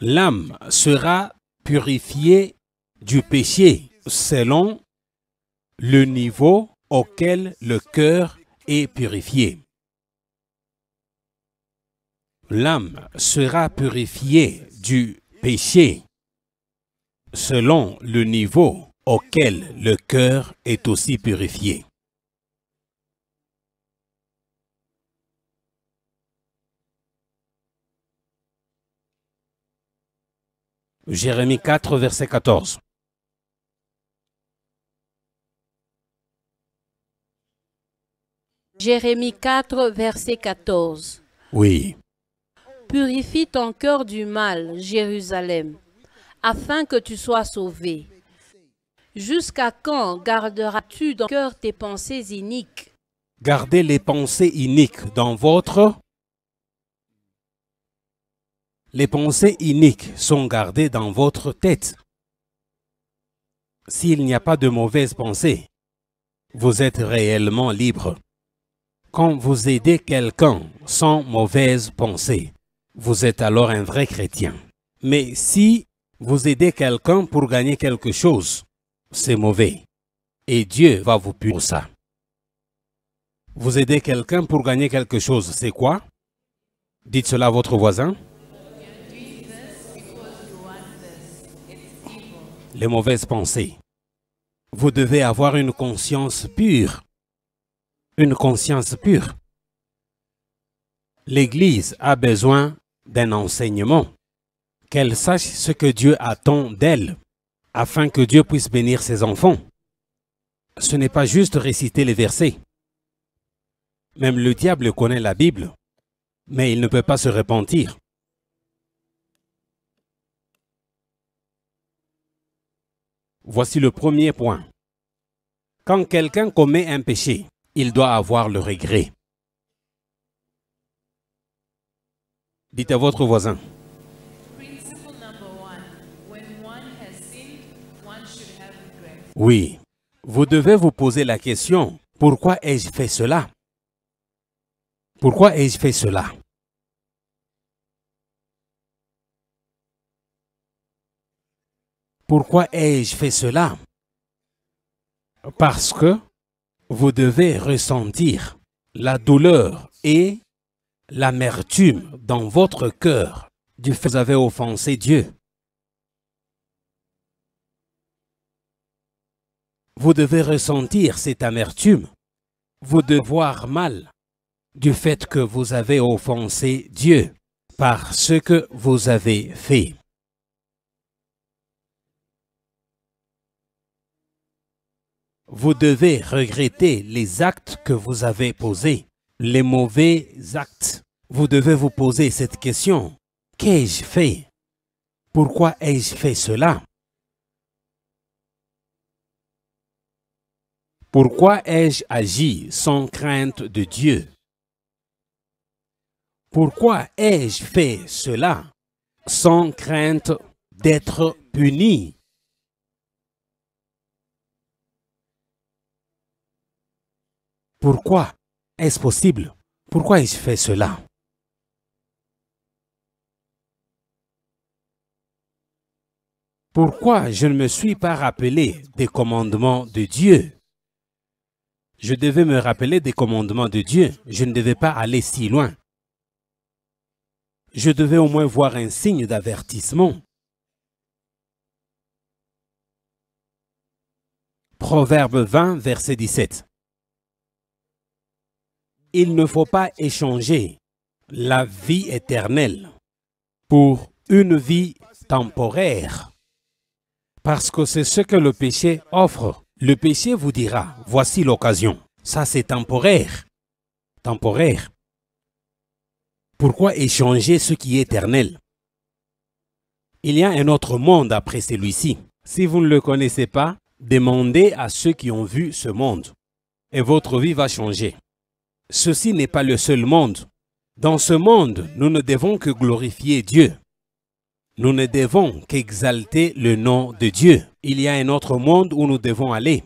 l'âme sera purifiée du péché selon le niveau auquel le cœur est purifié. L'âme sera purifiée du péché selon le niveau auquel le cœur est aussi purifié. Jérémie 4, verset 14. Jérémie 4, verset 14. Oui. Purifie ton cœur du mal, Jérusalem, afin que tu sois sauvé. Jusqu'à quand garderas-tu dans ton cœur tes pensées iniques Gardez les pensées iniques dans votre les pensées iniques sont gardées dans votre tête. S'il n'y a pas de mauvaises pensées, vous êtes réellement libre. Quand vous aidez quelqu'un sans mauvaise pensée, vous êtes alors un vrai chrétien. Mais si vous aidez quelqu'un pour gagner quelque chose, c'est mauvais. Et Dieu va vous punir ça. Vous aidez quelqu'un pour gagner quelque chose, c'est quoi Dites cela à votre voisin. les mauvaises pensées. Vous devez avoir une conscience pure. Une conscience pure. L'Église a besoin d'un enseignement, qu'elle sache ce que Dieu attend d'elle, afin que Dieu puisse bénir ses enfants. Ce n'est pas juste réciter les versets. Même le diable connaît la Bible, mais il ne peut pas se repentir. Voici le premier point. Quand quelqu'un commet un péché, il doit avoir le regret. Dites à votre voisin. Oui, vous devez vous poser la question, pourquoi ai-je fait cela Pourquoi ai-je fait cela Pourquoi ai-je fait cela Parce que vous devez ressentir la douleur et l'amertume dans votre cœur du fait que vous avez offensé Dieu. Vous devez ressentir cette amertume. Vous devez voir mal du fait que vous avez offensé Dieu par ce que vous avez fait. Vous devez regretter les actes que vous avez posés, les mauvais actes. Vous devez vous poser cette question. Qu'ai-je fait Pourquoi ai-je fait cela Pourquoi ai-je agi sans crainte de Dieu Pourquoi ai-je fait cela sans crainte d'être puni Pourquoi est-ce possible Pourquoi ai-je fait cela Pourquoi je ne me suis pas rappelé des commandements de Dieu Je devais me rappeler des commandements de Dieu. Je ne devais pas aller si loin. Je devais au moins voir un signe d'avertissement. Proverbe 20, verset 17 il ne faut pas échanger la vie éternelle pour une vie temporaire. Parce que c'est ce que le péché offre. Le péché vous dira, voici l'occasion. Ça, c'est temporaire. Temporaire. Pourquoi échanger ce qui est éternel Il y a un autre monde après celui-ci. Si vous ne le connaissez pas, demandez à ceux qui ont vu ce monde. Et votre vie va changer ceci n'est pas le seul monde. Dans ce monde, nous ne devons que glorifier Dieu. Nous ne devons qu'exalter le nom de Dieu. Il y a un autre monde où nous devons aller.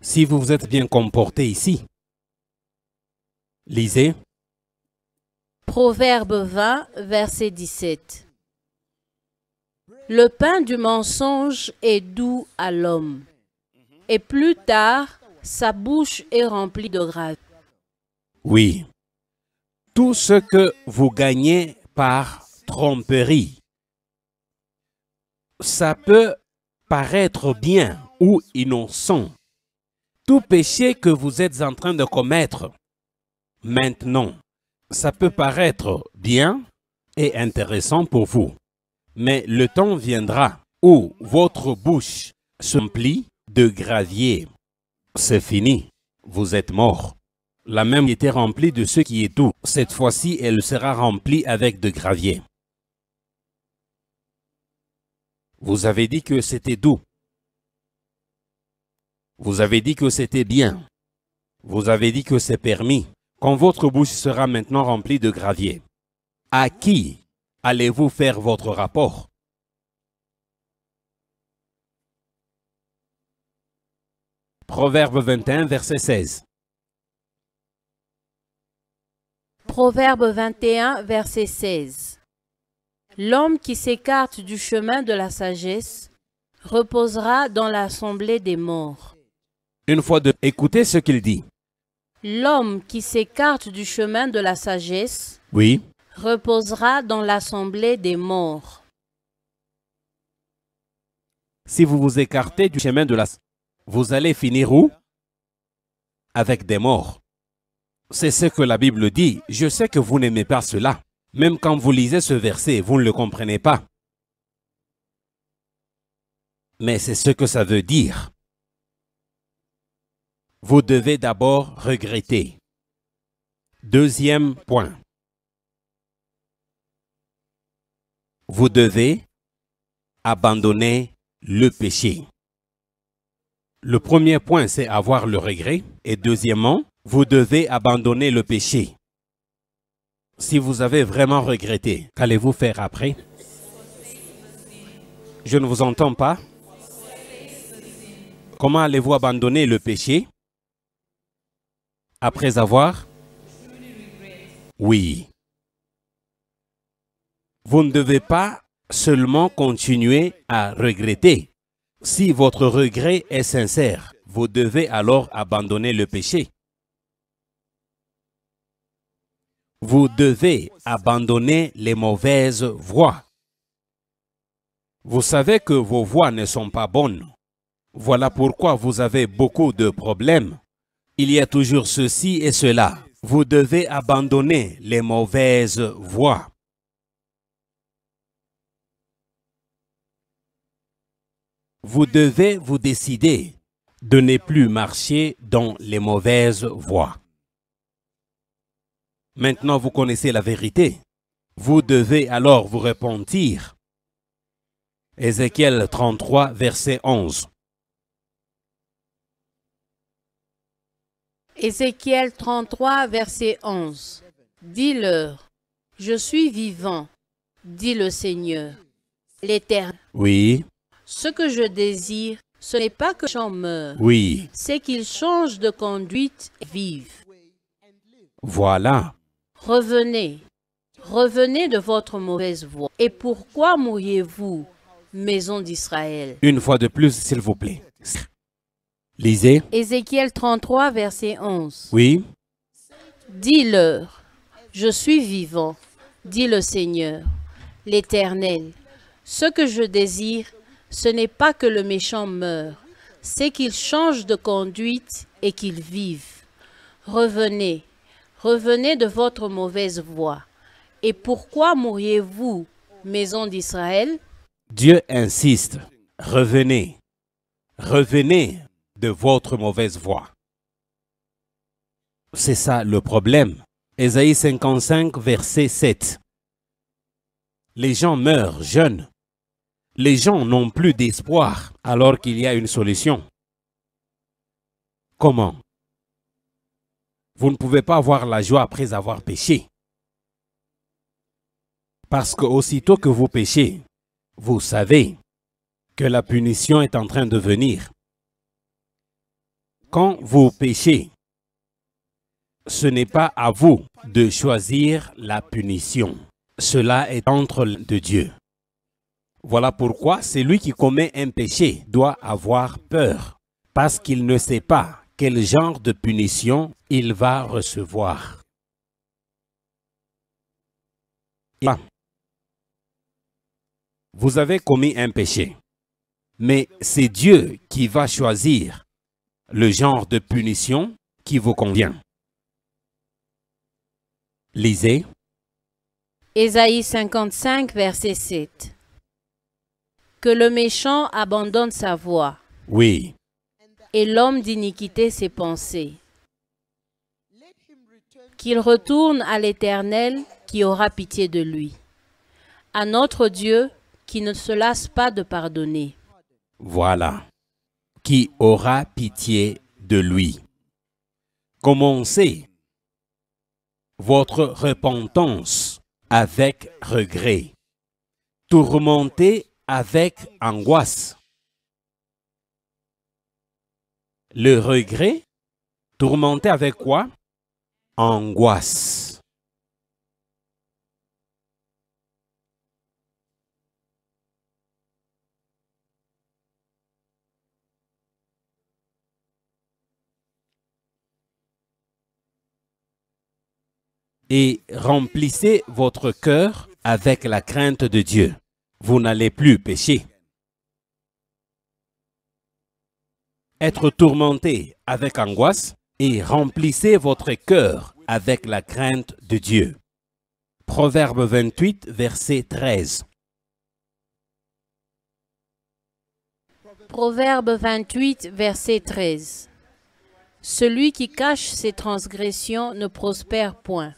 Si vous vous êtes bien comporté ici, lisez. Proverbe 20, verset 17. Le pain du mensonge est doux à l'homme, et plus tard, sa bouche est remplie de grâce. Oui. Tout ce que vous gagnez par tromperie, ça peut paraître bien ou innocent. Tout péché que vous êtes en train de commettre maintenant, ça peut paraître bien et intéressant pour vous. Mais le temps viendra où votre bouche se s'emplit de gravier. C'est fini. Vous êtes mort. La même était remplie de ce qui est doux. Cette fois-ci, elle sera remplie avec de gravier. Vous avez dit que c'était doux. Vous avez dit que c'était bien. Vous avez dit que c'est permis. Quand votre bouche sera maintenant remplie de gravier, à qui allez-vous faire votre rapport Proverbe 21, verset 16. Proverbe 21, verset 16. L'homme qui s'écarte du chemin de la sagesse reposera dans l'assemblée des morts. Une fois de écoutez ce qu'il dit. L'homme qui s'écarte du chemin de la sagesse oui. reposera dans l'assemblée des morts. Si vous vous écartez du chemin de la vous allez finir où Avec des morts. C'est ce que la Bible dit. Je sais que vous n'aimez pas cela. Même quand vous lisez ce verset, vous ne le comprenez pas. Mais c'est ce que ça veut dire. Vous devez d'abord regretter. Deuxième point. Vous devez abandonner le péché. Le premier point, c'est avoir le regret. Et deuxièmement, vous devez abandonner le péché. Si vous avez vraiment regretté, qu'allez-vous faire après Je ne vous entends pas. Comment allez-vous abandonner le péché après avoir Oui. Vous ne devez pas seulement continuer à regretter. Si votre regret est sincère, vous devez alors abandonner le péché. Vous devez abandonner les mauvaises voies. Vous savez que vos voies ne sont pas bonnes. Voilà pourquoi vous avez beaucoup de problèmes. Il y a toujours ceci et cela. Vous devez abandonner les mauvaises voies. Vous devez vous décider de ne plus marcher dans les mauvaises voies. Maintenant vous connaissez la vérité. Vous devez alors vous repentir. Ézéchiel 33, verset 11. Ézéchiel 33, verset 11. Dis-leur, je suis vivant, dit le Seigneur, l'Éternel. Oui. Ce que je désire, ce n'est pas que j'en meure. Oui. C'est qu'ils changent de conduite et vivent. Voilà. Revenez, revenez de votre mauvaise voie. Et pourquoi mouriez vous maison d'Israël Une fois de plus, s'il vous plaît. Lisez. Ézéchiel 33, verset 11. Oui. Dis-leur, je suis vivant, dit le Seigneur, l'Éternel. Ce que je désire, ce n'est pas que le méchant meure, c'est qu'il change de conduite et qu'il vive. Revenez, Revenez de votre mauvaise voie. Et pourquoi mourriez-vous, maison d'Israël Dieu insiste. Revenez. Revenez de votre mauvaise voie. C'est ça le problème. Ésaïe 55, verset 7. Les gens meurent jeunes. Les gens n'ont plus d'espoir alors qu'il y a une solution. Comment vous ne pouvez pas avoir la joie après avoir péché. Parce que aussitôt que vous péchez, vous savez que la punition est en train de venir. Quand vous péchez, ce n'est pas à vous de choisir la punition. Cela est entre de Dieu. Voilà pourquoi celui qui commet un péché doit avoir peur, parce qu'il ne sait pas quel genre de punition il va recevoir. Ah. Vous avez commis un péché, mais c'est Dieu qui va choisir le genre de punition qui vous convient. Lisez. Ésaïe 55, verset 7. Que le méchant abandonne sa voie. Oui, et l'homme d'iniquité ses pensées. Qu'il retourne à l'Éternel qui aura pitié de lui, à notre Dieu qui ne se lasse pas de pardonner. Voilà, qui aura pitié de lui. Commencez votre repentance avec regret, tourmentez avec angoisse Le regret, tourmenté avec quoi Angoisse. Et remplissez votre cœur avec la crainte de Dieu. Vous n'allez plus pécher. être tourmenté avec angoisse et remplissez votre cœur avec la crainte de Dieu. Proverbe 28, verset 13. Proverbe 28, verset 13. Celui qui cache ses transgressions ne prospère point,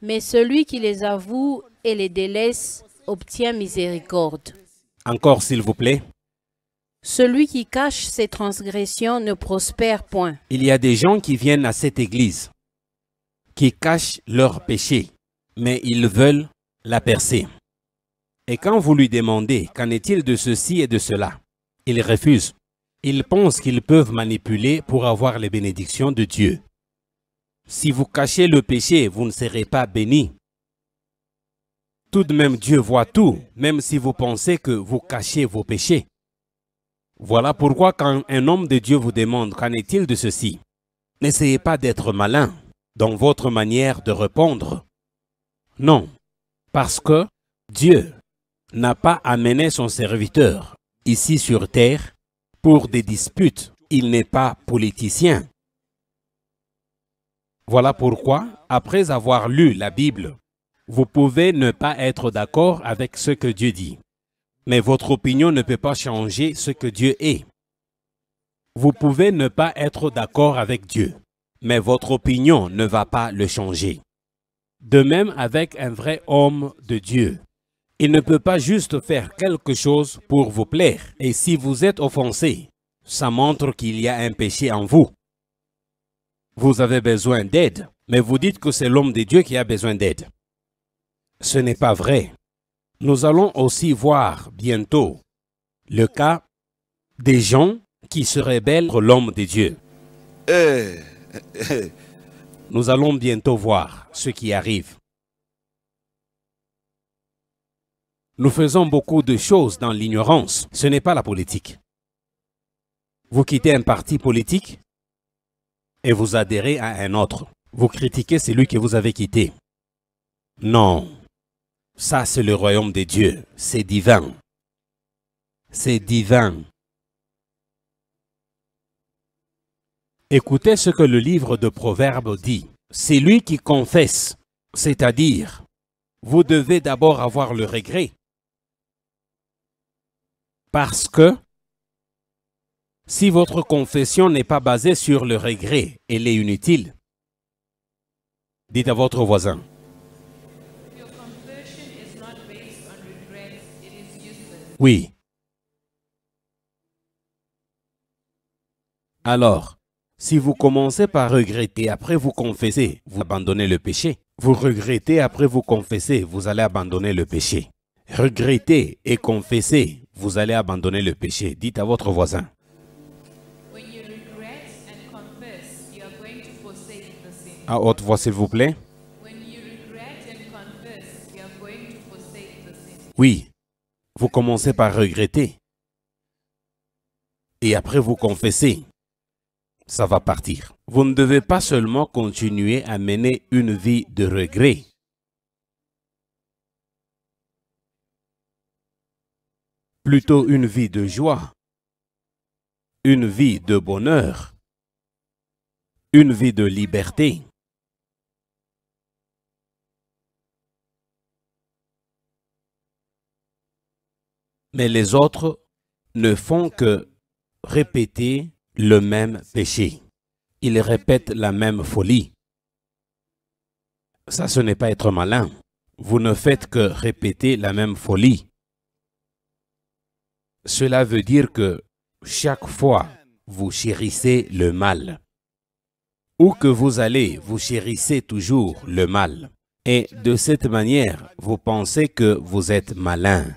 mais celui qui les avoue et les délaisse obtient miséricorde. Encore s'il vous plaît. Celui qui cache ses transgressions ne prospère point. Il y a des gens qui viennent à cette église, qui cachent leurs péchés, mais ils veulent la percer. Et quand vous lui demandez qu'en est-il de ceci et de cela, il refuse. Ils pensent qu'ils peuvent manipuler pour avoir les bénédictions de Dieu. Si vous cachez le péché, vous ne serez pas béni. Tout de même, Dieu voit tout, même si vous pensez que vous cachez vos péchés. Voilà pourquoi quand un homme de Dieu vous demande qu'en est-il de ceci, n'essayez pas d'être malin dans votre manière de répondre. Non, parce que Dieu n'a pas amené son serviteur ici sur terre pour des disputes. Il n'est pas politicien. Voilà pourquoi, après avoir lu la Bible, vous pouvez ne pas être d'accord avec ce que Dieu dit. Mais votre opinion ne peut pas changer ce que Dieu est. Vous pouvez ne pas être d'accord avec Dieu, mais votre opinion ne va pas le changer. De même avec un vrai homme de Dieu. Il ne peut pas juste faire quelque chose pour vous plaire. Et si vous êtes offensé, ça montre qu'il y a un péché en vous. Vous avez besoin d'aide, mais vous dites que c'est l'homme de Dieu qui a besoin d'aide. Ce n'est pas vrai. Nous allons aussi voir bientôt le cas des gens qui se rébellent contre l'homme de Dieu. Eh, eh, eh. Nous allons bientôt voir ce qui arrive. Nous faisons beaucoup de choses dans l'ignorance. Ce n'est pas la politique. Vous quittez un parti politique et vous adhérez à un autre. Vous critiquez celui que vous avez quitté. Non, ça, c'est le royaume des dieux. C'est divin. C'est divin. Écoutez ce que le livre de Proverbes dit. C'est lui qui confesse, c'est-à-dire, vous devez d'abord avoir le regret. Parce que si votre confession n'est pas basée sur le regret, elle est inutile. Dites à votre voisin, Oui. Alors, si vous commencez par regretter, après vous confessez, vous abandonnez le péché. Vous regrettez, après vous confessez, vous allez abandonner le péché. Regrettez et confessez, vous allez abandonner le péché. Dites à votre voisin. À haute voix, s'il vous plaît. Oui, vous commencez par regretter. Et après, vous confessez. Ça va partir. Vous ne devez pas seulement continuer à mener une vie de regret. Plutôt une vie de joie. Une vie de bonheur. Une vie de liberté. mais les autres ne font que répéter le même péché. Ils répètent la même folie. Ça, ce n'est pas être malin. Vous ne faites que répéter la même folie. Cela veut dire que chaque fois, vous chérissez le mal. Où que vous allez, vous chérissez toujours le mal. Et de cette manière, vous pensez que vous êtes malin.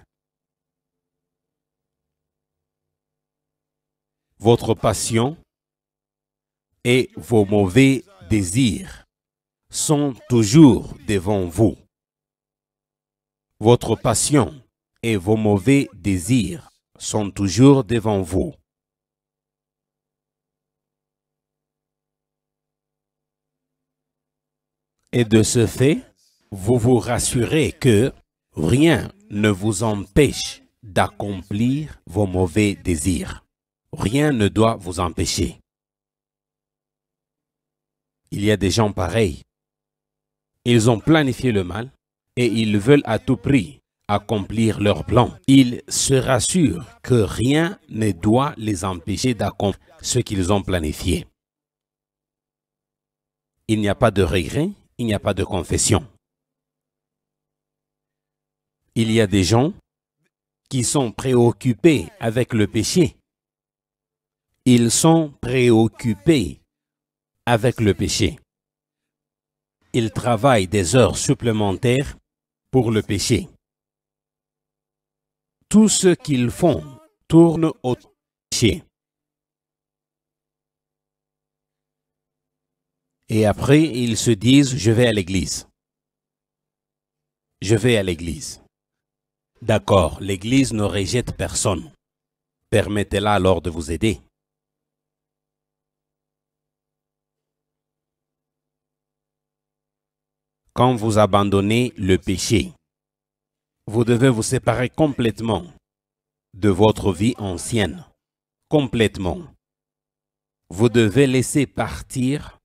votre passion et vos mauvais désirs sont toujours devant vous. Votre passion et vos mauvais désirs sont toujours devant vous. Et de ce fait, vous vous rassurez que rien ne vous empêche d'accomplir vos mauvais désirs. Rien ne doit vous empêcher. Il y a des gens pareils. Ils ont planifié le mal et ils veulent à tout prix accomplir leur plan. Ils se rassurent que rien ne doit les empêcher d'accomplir ce qu'ils ont planifié. Il n'y a pas de regret, il n'y a pas de confession. Il y a des gens qui sont préoccupés avec le péché ils sont préoccupés avec le péché. Ils travaillent des heures supplémentaires pour le péché. Tout ce qu'ils font tourne au péché. Et après, ils se disent, je vais à l'église. Je vais à l'église. D'accord, l'église ne rejette personne. Permettez-la alors de vous aider. quand vous abandonnez le péché. Vous devez vous séparer complètement de votre vie ancienne. Complètement. Vous devez laisser partir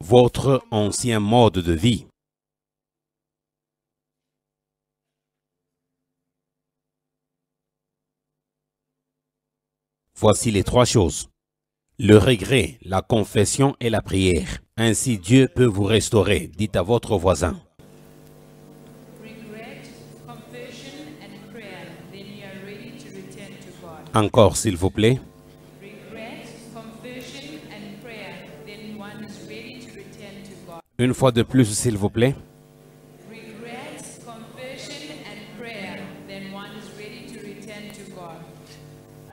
votre ancien mode de vie. Voici les trois choses. Le regret, la confession et la prière. Ainsi Dieu peut vous restaurer. Dites à votre voisin. Encore, s'il vous plaît. Une fois de plus, s'il vous plaît.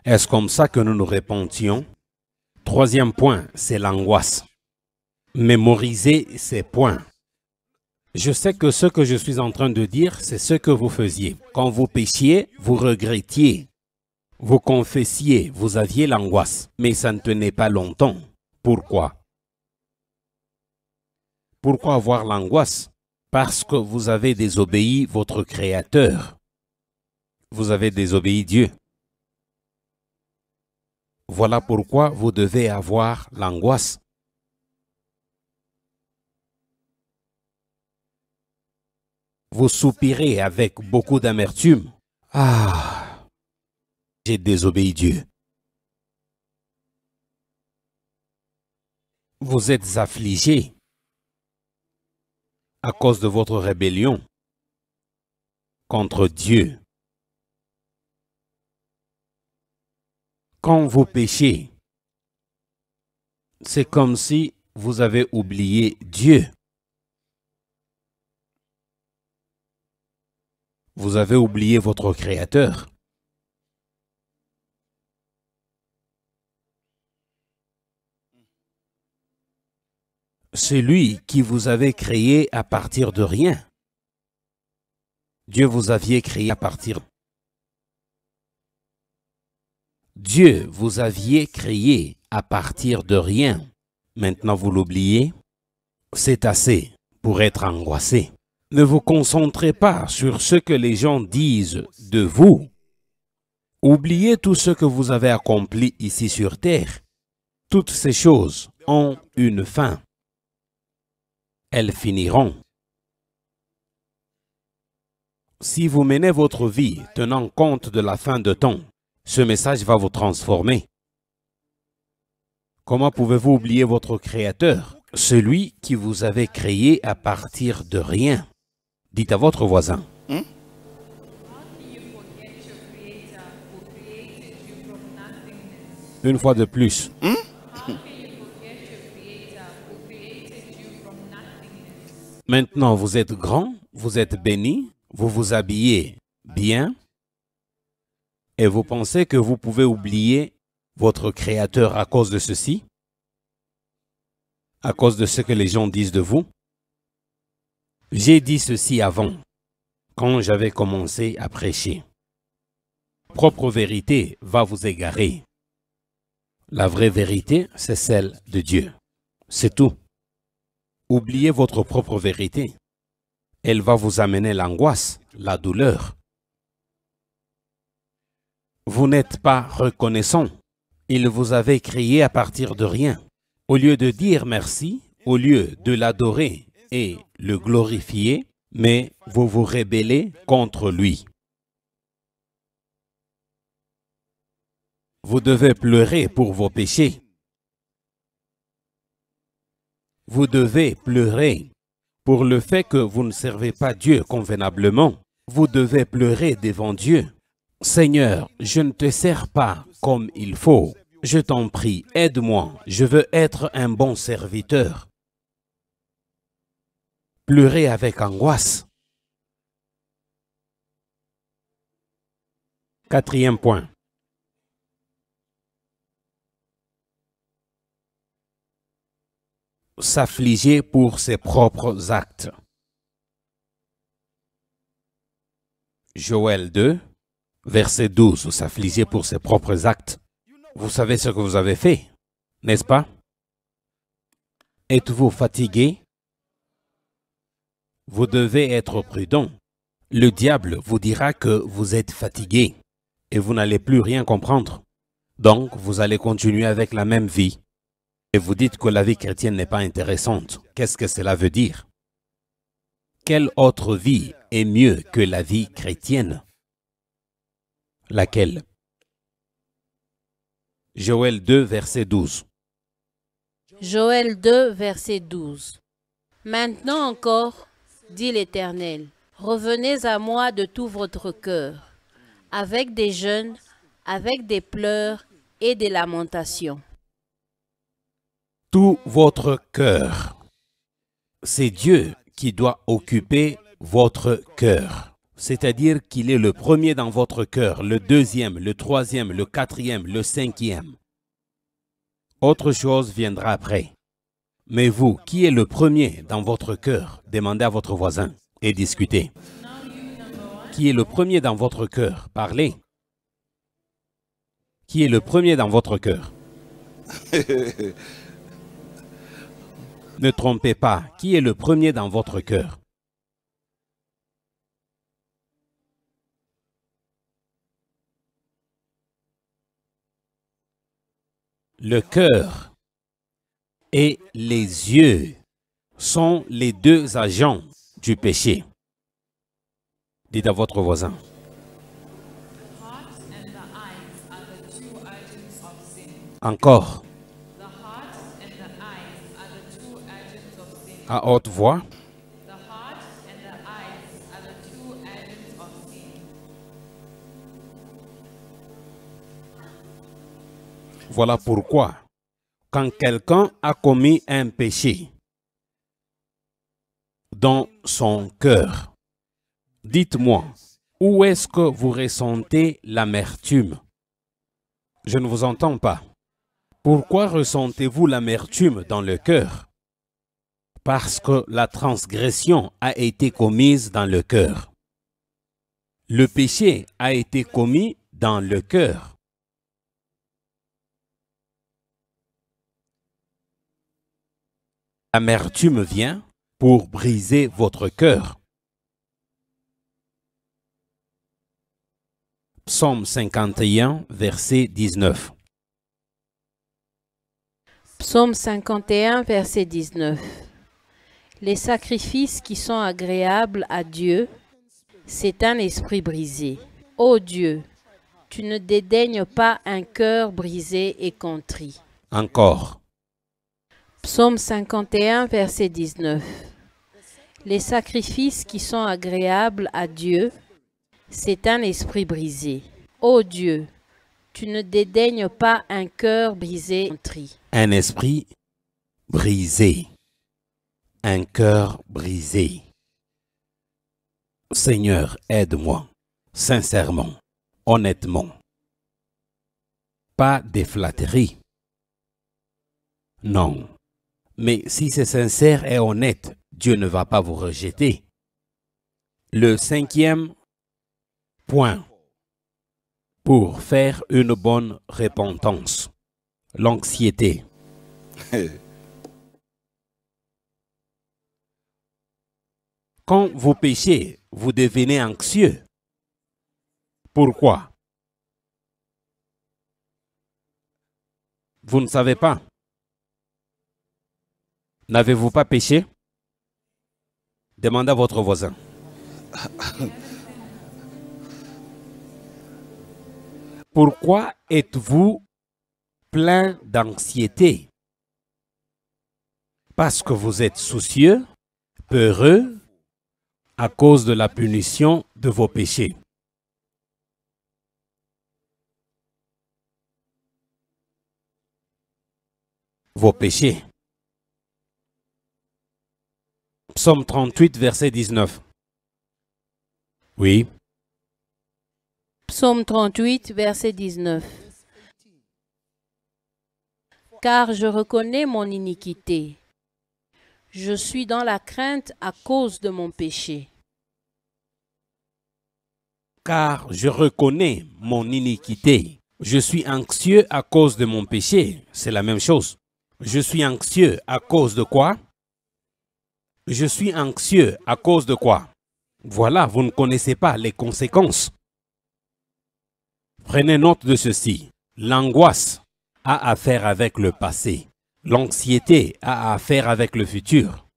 Est-ce comme ça que nous nous répondions Troisième point, c'est l'angoisse mémoriser ces points. Je sais que ce que je suis en train de dire, c'est ce que vous faisiez. Quand vous péchiez, vous regrettiez. Vous confessiez, vous aviez l'angoisse, mais ça ne tenait pas longtemps. Pourquoi Pourquoi avoir l'angoisse Parce que vous avez désobéi votre Créateur. Vous avez désobéi Dieu. Voilà pourquoi vous devez avoir l'angoisse. vous soupirez avec beaucoup d'amertume. Ah, j'ai désobéi Dieu. Vous êtes affligé à cause de votre rébellion contre Dieu. Quand vous péchez, c'est comme si vous avez oublié Dieu. vous avez oublié votre Créateur. C'est lui qui vous avait créé à partir de rien. Dieu vous aviez créé à partir. Dieu vous aviez créé à partir de rien. Maintenant vous l'oubliez. C'est assez pour être angoissé. Ne vous concentrez pas sur ce que les gens disent de vous. Oubliez tout ce que vous avez accompli ici sur Terre. Toutes ces choses ont une fin. Elles finiront. Si vous menez votre vie tenant compte de la fin de temps, ce message va vous transformer. Comment pouvez-vous oublier votre Créateur, celui qui vous avait créé à partir de rien Dites à votre voisin. Hmm? Une fois de plus. Hmm? Maintenant, vous êtes grand, vous êtes béni, vous vous habillez bien et vous pensez que vous pouvez oublier votre Créateur à cause de ceci, à cause de ce que les gens disent de vous. J'ai dit ceci avant, quand j'avais commencé à prêcher. Propre vérité va vous égarer. La vraie vérité, c'est celle de Dieu. C'est tout. Oubliez votre propre vérité. Elle va vous amener l'angoisse, la douleur. Vous n'êtes pas reconnaissant. Il vous avait créé à partir de rien. Au lieu de dire merci, au lieu de l'adorer et le glorifier, mais vous vous rébellez contre lui. Vous devez pleurer pour vos péchés. Vous devez pleurer pour le fait que vous ne servez pas Dieu convenablement. Vous devez pleurer devant Dieu. Seigneur, je ne te sers pas comme il faut. Je t'en prie, aide-moi. Je veux être un bon serviteur pleurer avec angoisse. Quatrième point. S'affliger pour ses propres actes. Joël 2, verset 12, s'affliger pour ses propres actes. Vous savez ce que vous avez fait, n'est-ce pas Êtes-vous fatigué vous devez être prudent. Le diable vous dira que vous êtes fatigué et vous n'allez plus rien comprendre. Donc, vous allez continuer avec la même vie. Et vous dites que la vie chrétienne n'est pas intéressante. Qu'est-ce que cela veut dire Quelle autre vie est mieux que la vie chrétienne Laquelle Joël 2, verset 12. Joël 2, verset 12. Maintenant encore, dit l'Éternel. Revenez à moi de tout votre cœur, avec des jeûnes, avec des pleurs et des lamentations. Tout votre cœur. C'est Dieu qui doit occuper votre cœur. C'est-à-dire qu'il est le premier dans votre cœur, le deuxième, le troisième, le quatrième, le cinquième. Autre chose viendra après. Mais vous, qui est le premier dans votre cœur Demandez à votre voisin et discutez. Qui est le premier dans votre cœur Parlez. Qui est le premier dans votre cœur Ne trompez pas. Qui est le premier dans votre cœur Le cœur et les yeux sont les deux agents du péché. Dites à votre voisin. Encore. À haute voix. Voilà pourquoi quand quelqu'un a commis un péché dans son cœur. Dites-moi, où est-ce que vous ressentez l'amertume Je ne vous entends pas. Pourquoi ressentez-vous l'amertume dans le cœur Parce que la transgression a été commise dans le cœur. Le péché a été commis dans le cœur. me vient pour briser votre cœur. Psaume 51, verset 19. Psaume 51, verset 19. Les sacrifices qui sont agréables à Dieu, c'est un esprit brisé. Ô Dieu, tu ne dédaignes pas un cœur brisé et contrit. Encore. Psaume 51, verset 19. Les sacrifices qui sont agréables à Dieu, c'est un esprit brisé. Ô Dieu, tu ne dédaignes pas un cœur brisé. Un esprit brisé. Un cœur brisé. Seigneur, aide-moi, sincèrement, honnêtement. Pas des flatteries. Non, mais si c'est sincère et honnête, Dieu ne va pas vous rejeter. Le cinquième point pour faire une bonne repentance, l'anxiété. Quand vous péchez, vous devenez anxieux. Pourquoi Vous ne savez pas. N'avez-vous pas péché Demande à votre voisin. Pourquoi êtes-vous plein d'anxiété Parce que vous êtes soucieux, peureux, à cause de la punition de vos péchés. Vos péchés. Psaume 38, verset 19. Oui. Psaume 38, verset 19. Car je reconnais mon iniquité. Je suis dans la crainte à cause de mon péché. Car je reconnais mon iniquité. Je suis anxieux à cause de mon péché. C'est la même chose. Je suis anxieux à cause de quoi je suis anxieux à cause de quoi Voilà, vous ne connaissez pas les conséquences. Prenez note de ceci. L'angoisse a affaire avec le passé. L'anxiété a affaire avec le futur.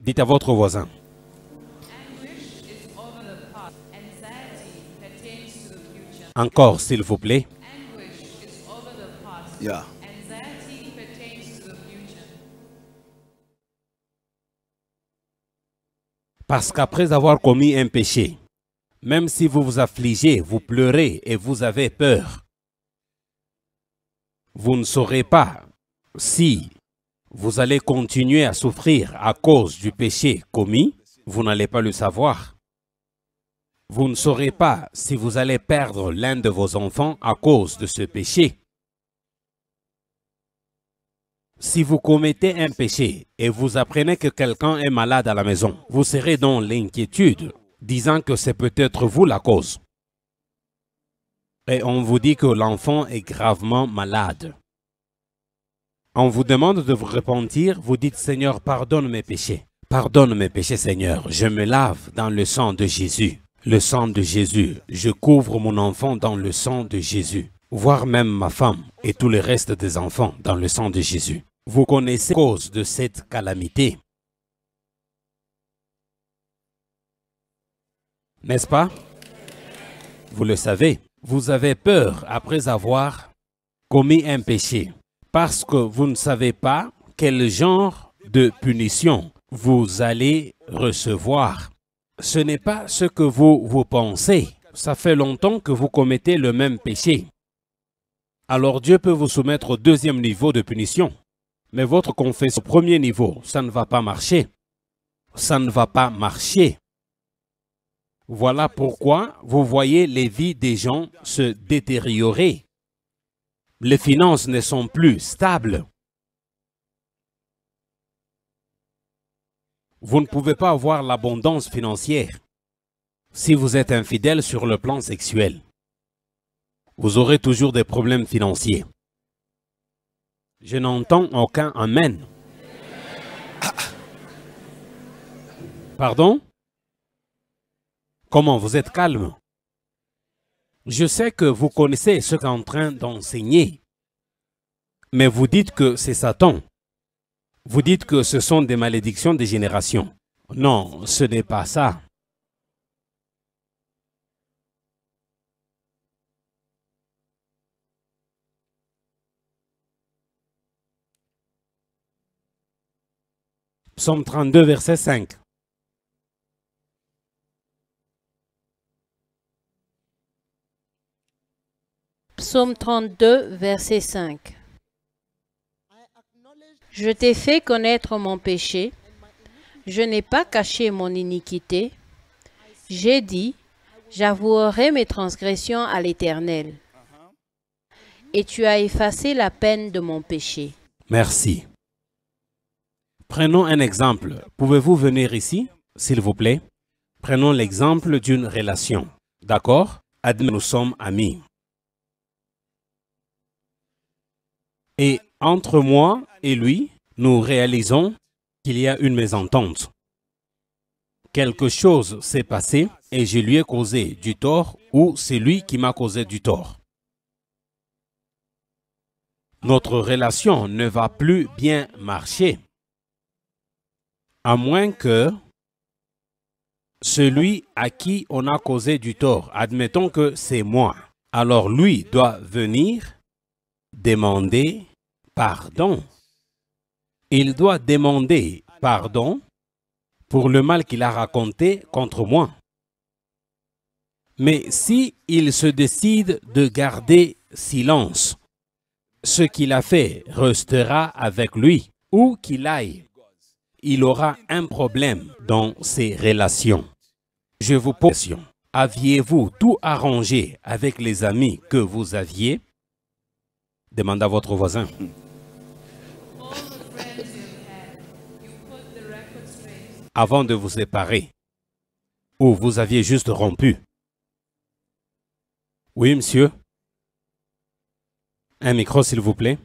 Dites à votre voisin. Encore, s'il vous plaît. Parce qu'après avoir commis un péché, même si vous vous affligez, vous pleurez et vous avez peur, vous ne saurez pas si vous allez continuer à souffrir à cause du péché commis, vous n'allez pas le savoir. Vous ne saurez pas si vous allez perdre l'un de vos enfants à cause de ce péché. Si vous commettez un péché et vous apprenez que quelqu'un est malade à la maison, vous serez dans l'inquiétude, disant que c'est peut-être vous la cause. Et on vous dit que l'enfant est gravement malade. On vous demande de vous repentir, vous dites « Seigneur, pardonne mes péchés. Pardonne mes péchés, Seigneur. Je me lave dans le sang de Jésus. Le sang de Jésus. Je couvre mon enfant dans le sang de Jésus voire même ma femme et tous les restes des enfants dans le sang de Jésus. Vous connaissez la cause de cette calamité. N'est-ce pas Vous le savez, vous avez peur après avoir commis un péché parce que vous ne savez pas quel genre de punition vous allez recevoir. Ce n'est pas ce que vous vous pensez. Ça fait longtemps que vous commettez le même péché alors Dieu peut vous soumettre au deuxième niveau de punition. Mais votre confession au premier niveau, ça ne va pas marcher. Ça ne va pas marcher. Voilà pourquoi vous voyez les vies des gens se détériorer. Les finances ne sont plus stables. Vous ne pouvez pas avoir l'abondance financière si vous êtes infidèle sur le plan sexuel vous aurez toujours des problèmes financiers. Je n'entends aucun Amen. Pardon Comment vous êtes calme Je sais que vous connaissez ce qu'est en train d'enseigner, mais vous dites que c'est Satan. Vous dites que ce sont des malédictions des générations. Non, ce n'est pas ça. Psaume 32, verset 5. Psaume 32, verset 5. Je t'ai fait connaître mon péché, je n'ai pas caché mon iniquité. J'ai dit, j'avouerai mes transgressions à l'Éternel. Et tu as effacé la peine de mon péché. Merci. Prenons un exemple. Pouvez-vous venir ici, s'il vous plaît Prenons l'exemple d'une relation. D'accord Admettons nous sommes amis. Et entre moi et lui, nous réalisons qu'il y a une mésentente. Quelque chose s'est passé et je lui ai causé du tort ou c'est lui qui m'a causé du tort. Notre relation ne va plus bien marcher à moins que celui à qui on a causé du tort, admettons que c'est moi, alors lui doit venir demander pardon. Il doit demander pardon pour le mal qu'il a raconté contre moi. Mais si il se décide de garder silence, ce qu'il a fait restera avec lui, où qu'il aille il aura un problème dans ses relations. Je vous pose question. Aviez-vous tout arrangé avec les amis que vous aviez Demanda votre voisin. Hmm. Avant de vous séparer, ou vous aviez juste rompu. Oui, monsieur. Un micro, s'il vous plaît.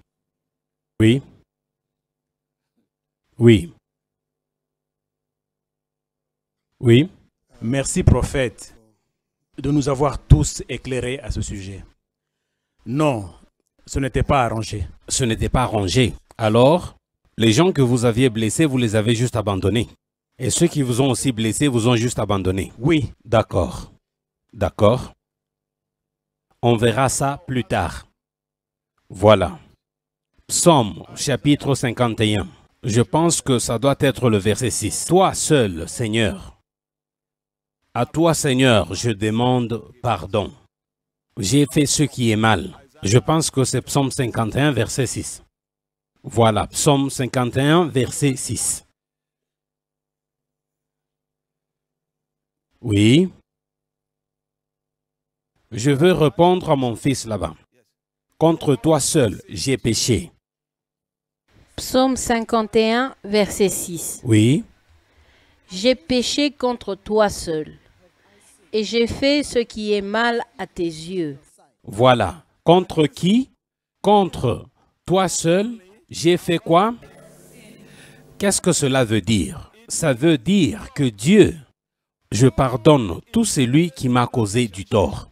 Oui. Oui. Oui. Merci prophète de nous avoir tous éclairés à ce sujet. Non, ce n'était pas arrangé. Ce n'était pas arrangé. Alors, les gens que vous aviez blessés, vous les avez juste abandonnés. Et ceux qui vous ont aussi blessés, vous ont juste abandonnés. Oui. D'accord. D'accord. On verra ça plus tard. Voilà. Psaume chapitre 51. Je pense que ça doit être le verset 6. Toi seul, Seigneur, à toi, Seigneur, je demande pardon. J'ai fait ce qui est mal. Je pense que c'est Psaume 51, verset 6. Voilà, Psaume 51, verset 6. Oui. Je veux répondre à mon fils là-bas. Contre toi seul, j'ai péché. Psaume 51, verset 6. Oui. J'ai péché contre toi seul et j'ai fait ce qui est mal à tes yeux. Voilà. Contre qui Contre toi seul, j'ai fait quoi Qu'est-ce que cela veut dire Ça veut dire que Dieu, je pardonne tout celui qui m'a causé du tort.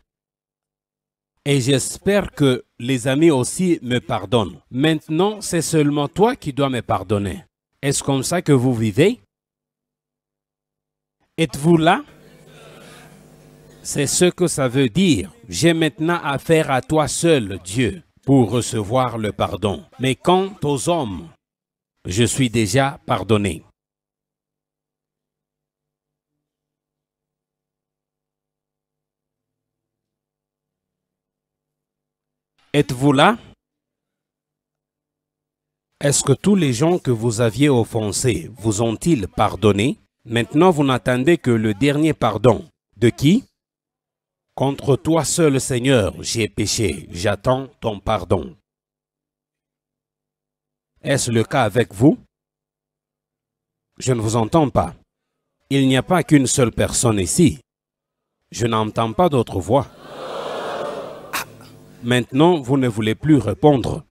Et j'espère que les amis aussi me pardonnent. Maintenant, c'est seulement toi qui dois me pardonner. Est-ce comme ça que vous vivez Êtes-vous là c'est ce que ça veut dire. J'ai maintenant affaire à toi seul, Dieu, pour recevoir le pardon. Mais quant aux hommes, je suis déjà pardonné. Êtes-vous là Est-ce que tous les gens que vous aviez offensés vous ont-ils pardonné Maintenant, vous n'attendez que le dernier pardon. De qui Contre toi seul, Seigneur, j'ai péché, j'attends ton pardon. Est-ce le cas avec vous Je ne vous entends pas. Il n'y a pas qu'une seule personne ici. Je n'entends pas d'autre voix. Ah. maintenant, vous ne voulez plus répondre.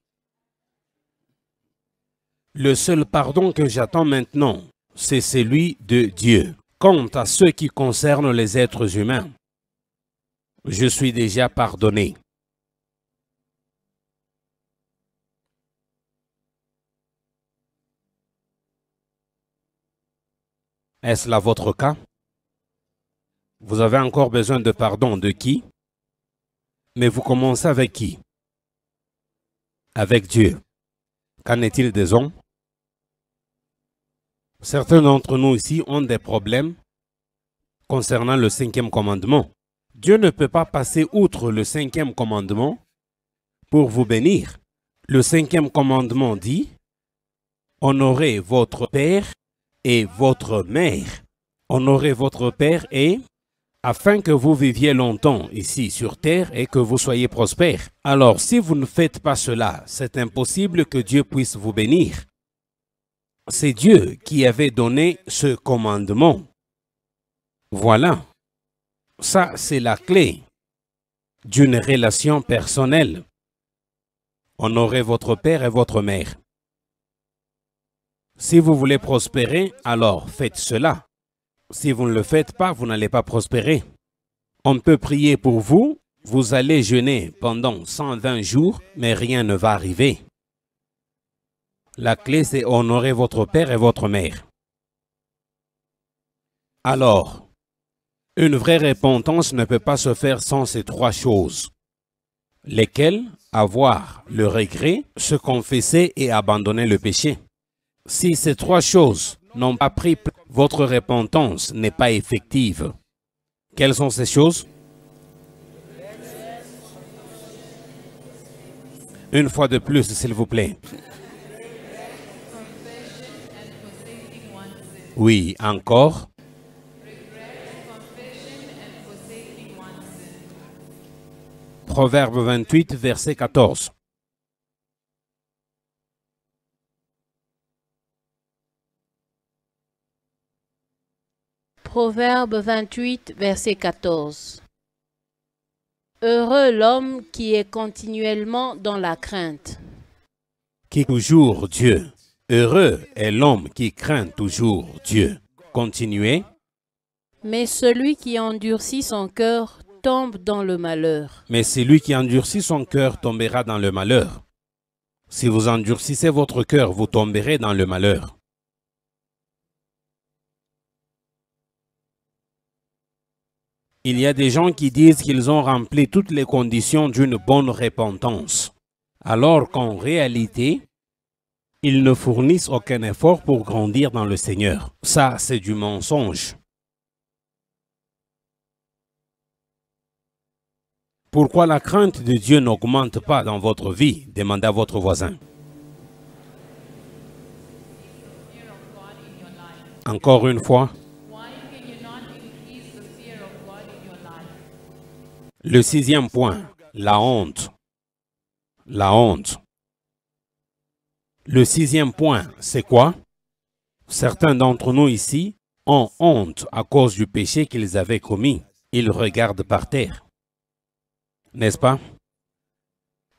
Le seul pardon que j'attends maintenant, c'est celui de Dieu. Quant à ce qui concerne les êtres humains, je suis déjà pardonné. Est-ce là votre cas Vous avez encore besoin de pardon de qui Mais vous commencez avec qui Avec Dieu. Qu'en est-il des hommes Certains d'entre nous ici ont des problèmes concernant le cinquième commandement. Dieu ne peut pas passer outre le cinquième commandement pour vous bénir. Le cinquième commandement dit, Honorez votre Père et votre Mère. Honorez votre Père et afin que vous viviez longtemps ici sur terre et que vous soyez prospères. Alors si vous ne faites pas cela, c'est impossible que Dieu puisse vous bénir. C'est Dieu qui avait donné ce commandement. Voilà. Ça, c'est la clé d'une relation personnelle. Honorez votre père et votre mère. Si vous voulez prospérer, alors faites cela. Si vous ne le faites pas, vous n'allez pas prospérer. On peut prier pour vous, vous allez jeûner pendant 120 jours, mais rien ne va arriver. La clé, c'est honorer votre père et votre mère. Alors, une vraie repentance ne peut pas se faire sans ces trois choses, lesquelles avoir le regret, se confesser et abandonner le péché. Si ces trois choses n'ont pas pris, votre repentance n'est pas effective. Quelles sont ces choses Une fois de plus, s'il vous plaît. Oui, encore. Proverbe 28, verset 14. Proverbe 28, verset 14. Heureux l'homme qui est continuellement dans la crainte. Qui toujours Dieu. Heureux est l'homme qui craint toujours Dieu. Continuez. Mais celui qui endurcit son cœur tombe dans le malheur. Mais celui qui endurcit son cœur tombera dans le malheur. Si vous endurcissez votre cœur, vous tomberez dans le malheur. Il y a des gens qui disent qu'ils ont rempli toutes les conditions d'une bonne repentance, alors qu'en réalité, ils ne fournissent aucun effort pour grandir dans le Seigneur. Ça, c'est du mensonge. Pourquoi la crainte de Dieu n'augmente pas dans votre vie demanda votre voisin. Encore une fois. Le sixième point, la honte. La honte. Le sixième point, c'est quoi Certains d'entre nous ici ont honte à cause du péché qu'ils avaient commis. Ils regardent par terre n'est-ce pas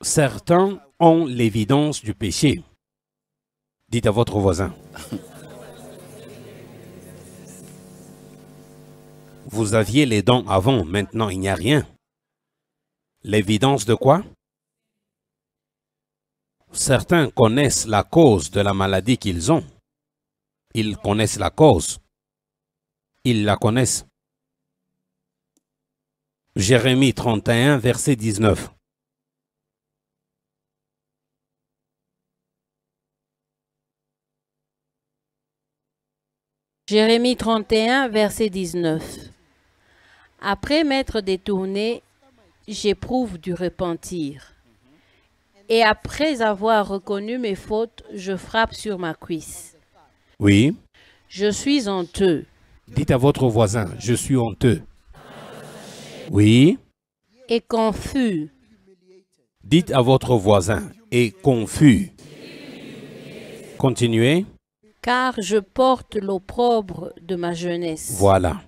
Certains ont l'évidence du péché. Dites à votre voisin. Vous aviez les dents avant, maintenant il n'y a rien. L'évidence de quoi Certains connaissent la cause de la maladie qu'ils ont. Ils connaissent la cause. Ils la connaissent. Jérémie 31, verset 19. Jérémie 31, verset 19. Après m'être détourné, j'éprouve du repentir. Et après avoir reconnu mes fautes, je frappe sur ma cuisse. Oui. Je suis honteux. Dites à votre voisin, je suis honteux. Oui. Et confus. Dites à votre voisin, et confus. Continuez. Car je porte l'opprobre de ma jeunesse. Voilà.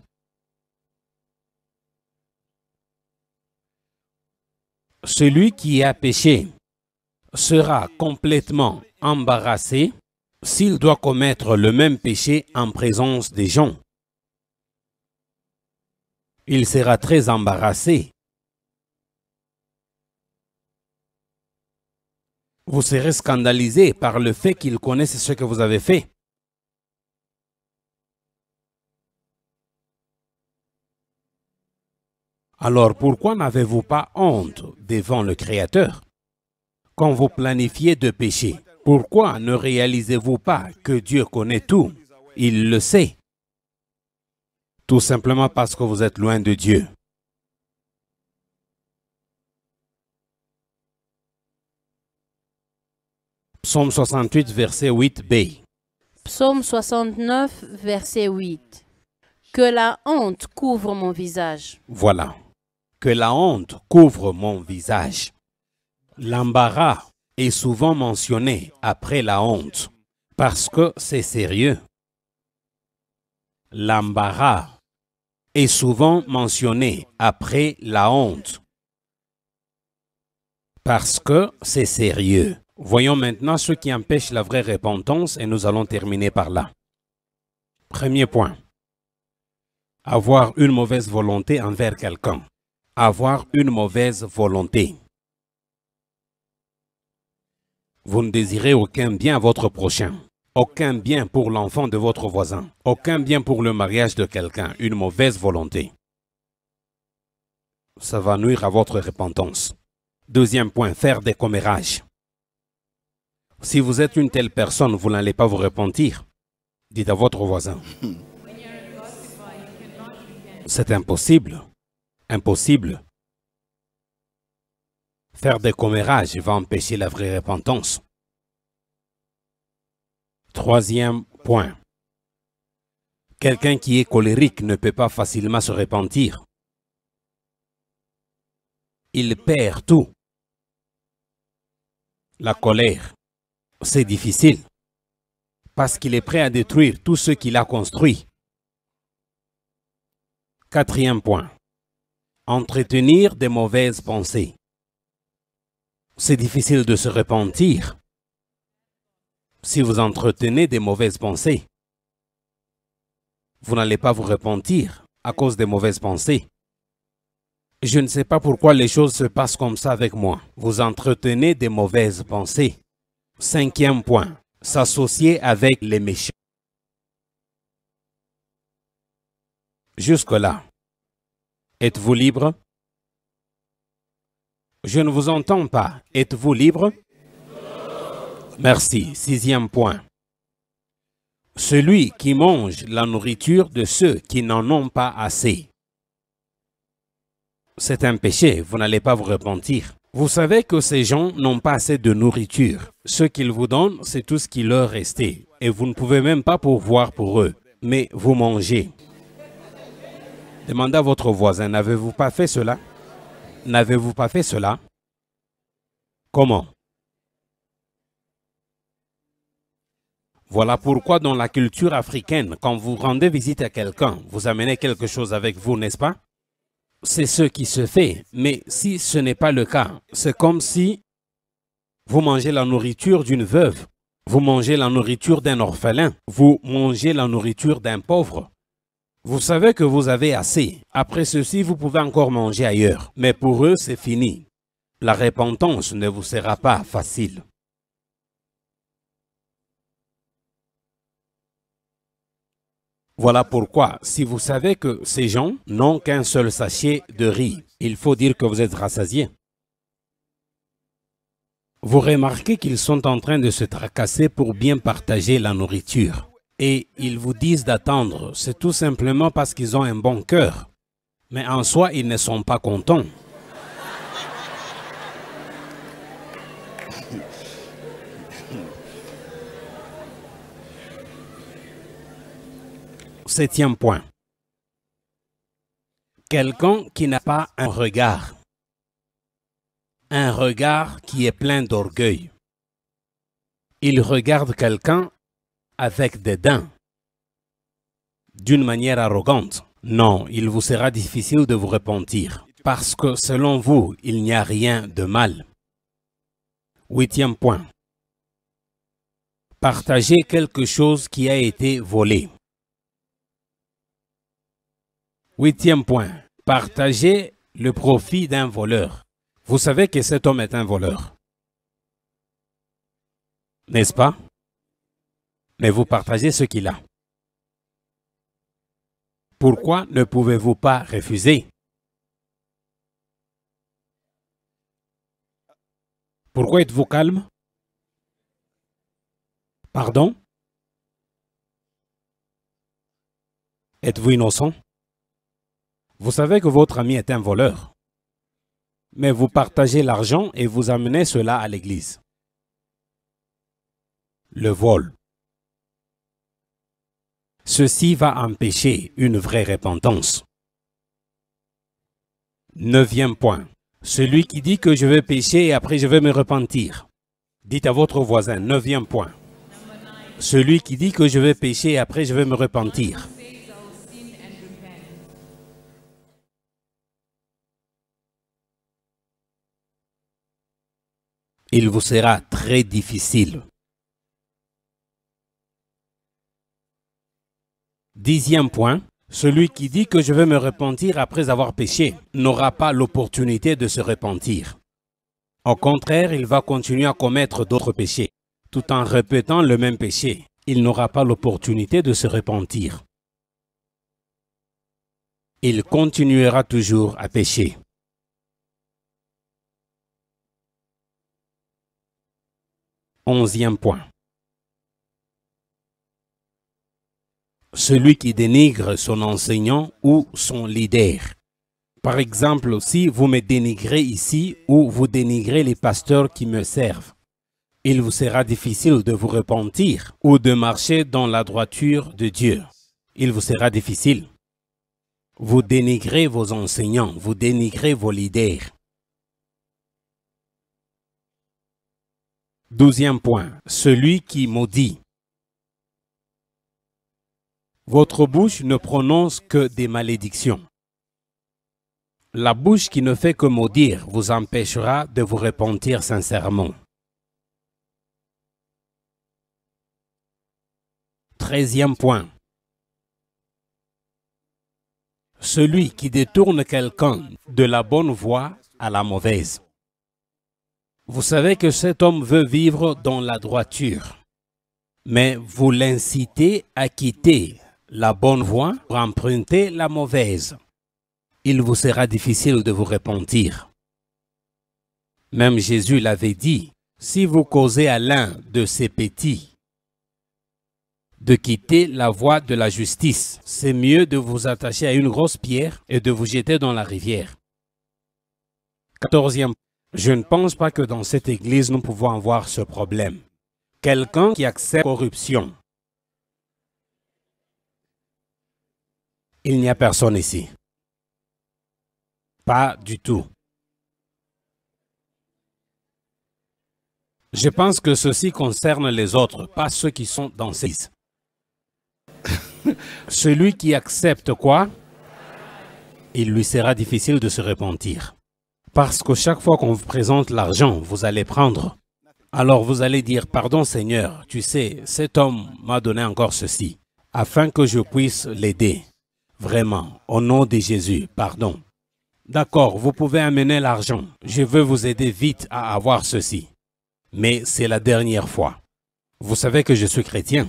Celui qui a péché sera complètement embarrassé s'il doit commettre le même péché en présence des gens il sera très embarrassé. Vous serez scandalisé par le fait qu'il connaisse ce que vous avez fait. Alors pourquoi n'avez-vous pas honte devant le Créateur quand vous planifiez de pécher Pourquoi ne réalisez-vous pas que Dieu connaît tout Il le sait. Tout simplement parce que vous êtes loin de Dieu. Psaume 68, verset 8b. Psaume 69, verset 8. Que la honte couvre mon visage. Voilà. Que la honte couvre mon visage. L'embarras est souvent mentionné après la honte parce que c'est sérieux. L'embarras est souvent mentionné après la honte parce que c'est sérieux. Voyons maintenant ce qui empêche la vraie repentance et nous allons terminer par là. Premier point. Avoir une mauvaise volonté envers quelqu'un. Avoir une mauvaise volonté. Vous ne désirez aucun bien à votre prochain. Aucun bien pour l'enfant de votre voisin. Aucun bien pour le mariage de quelqu'un. Une mauvaise volonté. Ça va nuire à votre repentance. Deuxième point, faire des commérages. Si vous êtes une telle personne, vous n'allez pas vous repentir. Dites à votre voisin. C'est impossible. Impossible. Faire des commérages va empêcher la vraie repentance. Troisième point. Quelqu'un qui est colérique ne peut pas facilement se repentir. Il perd tout. La colère, c'est difficile. Parce qu'il est prêt à détruire tout ce qu'il a construit. Quatrième point. Entretenir des mauvaises pensées. C'est difficile de se repentir si vous entretenez des mauvaises pensées, vous n'allez pas vous repentir à cause des mauvaises pensées. Je ne sais pas pourquoi les choses se passent comme ça avec moi. Vous entretenez des mauvaises pensées. Cinquième point, s'associer avec les méchants. Jusque-là, êtes-vous libre? Je ne vous entends pas. Êtes-vous libre? Merci. Sixième point. Celui qui mange la nourriture de ceux qui n'en ont pas assez. C'est un péché, vous n'allez pas vous repentir. Vous savez que ces gens n'ont pas assez de nourriture. Ce qu'ils vous donnent, c'est tout ce qui leur restait. Et vous ne pouvez même pas pourvoir pour eux. Mais vous mangez. Demandez à votre voisin, n'avez-vous pas fait cela N'avez-vous pas fait cela Comment Voilà pourquoi dans la culture africaine, quand vous rendez visite à quelqu'un, vous amenez quelque chose avec vous, n'est-ce pas C'est ce qui se fait, mais si ce n'est pas le cas, c'est comme si vous mangez la nourriture d'une veuve, vous mangez la nourriture d'un orphelin, vous mangez la nourriture d'un pauvre. Vous savez que vous avez assez. Après ceci, vous pouvez encore manger ailleurs. Mais pour eux, c'est fini. La repentance ne vous sera pas facile. Voilà pourquoi, si vous savez que ces gens n'ont qu'un seul sachet de riz, il faut dire que vous êtes rassasiés. Vous remarquez qu'ils sont en train de se tracasser pour bien partager la nourriture. Et ils vous disent d'attendre, c'est tout simplement parce qu'ils ont un bon cœur. Mais en soi, ils ne sont pas contents. Septième point. Quelqu'un qui n'a pas un regard. Un regard qui est plein d'orgueil. Il regarde quelqu'un avec des dents. D'une manière arrogante. Non, il vous sera difficile de vous repentir. Parce que selon vous, il n'y a rien de mal. Huitième point. Partagez quelque chose qui a été volé. Huitième point, partager le profit d'un voleur. Vous savez que cet homme est un voleur. N'est-ce pas? Mais vous partagez ce qu'il a. Pourquoi ne pouvez-vous pas refuser? Pourquoi êtes-vous calme? Pardon? Êtes-vous innocent? Vous savez que votre ami est un voleur, mais vous partagez l'argent et vous amenez cela à l'église. Le vol. Ceci va empêcher une vraie repentance. Neuvième point. Celui qui dit que je vais pécher et après je vais me repentir. Dites à votre voisin, neuvième point. Celui qui dit que je vais pécher et après je vais me repentir. il vous sera très difficile. Dixième point, celui qui dit que je veux me repentir après avoir péché n'aura pas l'opportunité de se repentir. Au contraire, il va continuer à commettre d'autres péchés. Tout en répétant le même péché, il n'aura pas l'opportunité de se repentir. Il continuera toujours à pécher. Onzième point. Celui qui dénigre son enseignant ou son leader. Par exemple, si vous me dénigrez ici ou vous dénigrez les pasteurs qui me servent, il vous sera difficile de vous repentir ou de marcher dans la droiture de Dieu. Il vous sera difficile. Vous dénigrez vos enseignants, vous dénigrez vos leaders. Douzième point, celui qui maudit. Votre bouche ne prononce que des malédictions. La bouche qui ne fait que maudire vous empêchera de vous repentir sincèrement. Treizième point. Celui qui détourne quelqu'un de la bonne voie à la mauvaise. Vous savez que cet homme veut vivre dans la droiture, mais vous l'incitez à quitter la bonne voie pour emprunter la mauvaise. Il vous sera difficile de vous repentir. Même Jésus l'avait dit, si vous causez à l'un de ces petits de quitter la voie de la justice, c'est mieux de vous attacher à une grosse pierre et de vous jeter dans la rivière. Quatorzième je ne pense pas que dans cette Église, nous pouvons avoir ce problème. Quelqu'un qui accepte la corruption. Il n'y a personne ici. Pas du tout. Je pense que ceci concerne les autres, pas ceux qui sont dans ces. Celui qui accepte quoi Il lui sera difficile de se repentir. Parce que chaque fois qu'on vous présente l'argent, vous allez prendre. Alors vous allez dire, pardon Seigneur, tu sais, cet homme m'a donné encore ceci, afin que je puisse l'aider. Vraiment, au nom de Jésus, pardon. D'accord, vous pouvez amener l'argent. Je veux vous aider vite à avoir ceci. Mais c'est la dernière fois. Vous savez que je suis chrétien.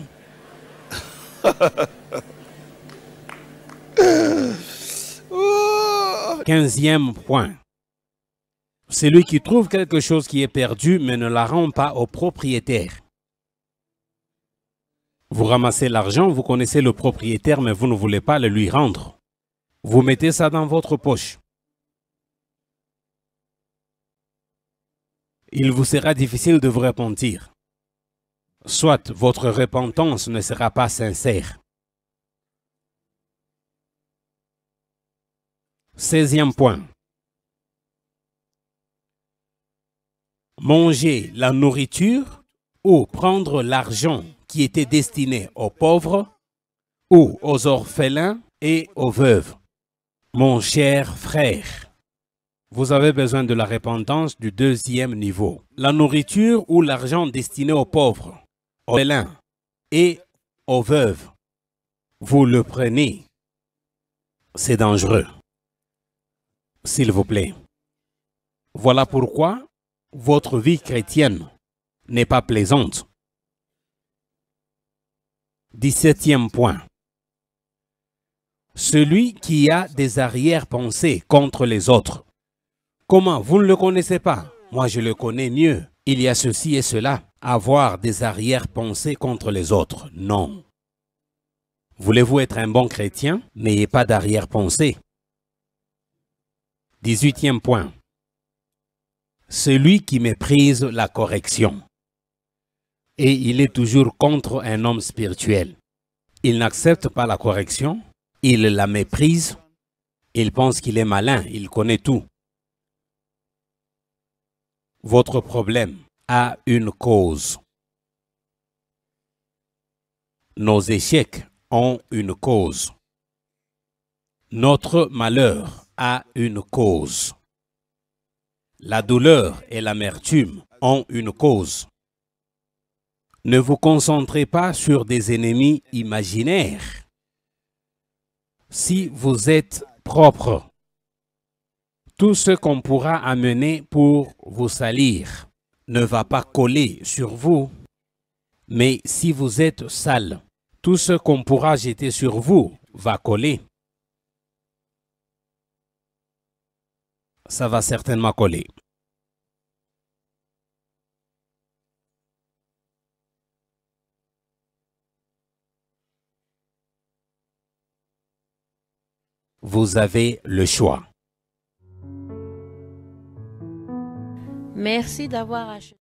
Quinzième point lui qui trouve quelque chose qui est perdu mais ne la rend pas au propriétaire. Vous ramassez l'argent, vous connaissez le propriétaire mais vous ne voulez pas le lui rendre. Vous mettez ça dans votre poche. Il vous sera difficile de vous repentir. Soit votre repentance ne sera pas sincère. Seizième point. Manger la nourriture ou prendre l'argent qui était destiné aux pauvres ou aux orphelins et aux veuves. Mon cher frère, vous avez besoin de la répandance du deuxième niveau. La nourriture ou l'argent destiné aux pauvres, aux orphelins et aux veuves, vous le prenez. C'est dangereux. S'il vous plaît. Voilà pourquoi votre vie chrétienne n'est pas plaisante. 17e point. Celui qui a des arrière-pensées contre les autres. Comment Vous ne le connaissez pas. Moi, je le connais mieux. Il y a ceci et cela. Avoir des arrière-pensées contre les autres. Non. Voulez-vous être un bon chrétien N'ayez pas darrière pensées 18e point celui qui méprise la correction. Et il est toujours contre un homme spirituel. Il n'accepte pas la correction, il la méprise, il pense qu'il est malin, il connaît tout. Votre problème a une cause. Nos échecs ont une cause. Notre malheur a une cause. La douleur et l'amertume ont une cause. Ne vous concentrez pas sur des ennemis imaginaires. Si vous êtes propre, tout ce qu'on pourra amener pour vous salir ne va pas coller sur vous. Mais si vous êtes sale, tout ce qu'on pourra jeter sur vous va coller. ça va certainement coller. Vous avez le choix. Merci d'avoir acheté.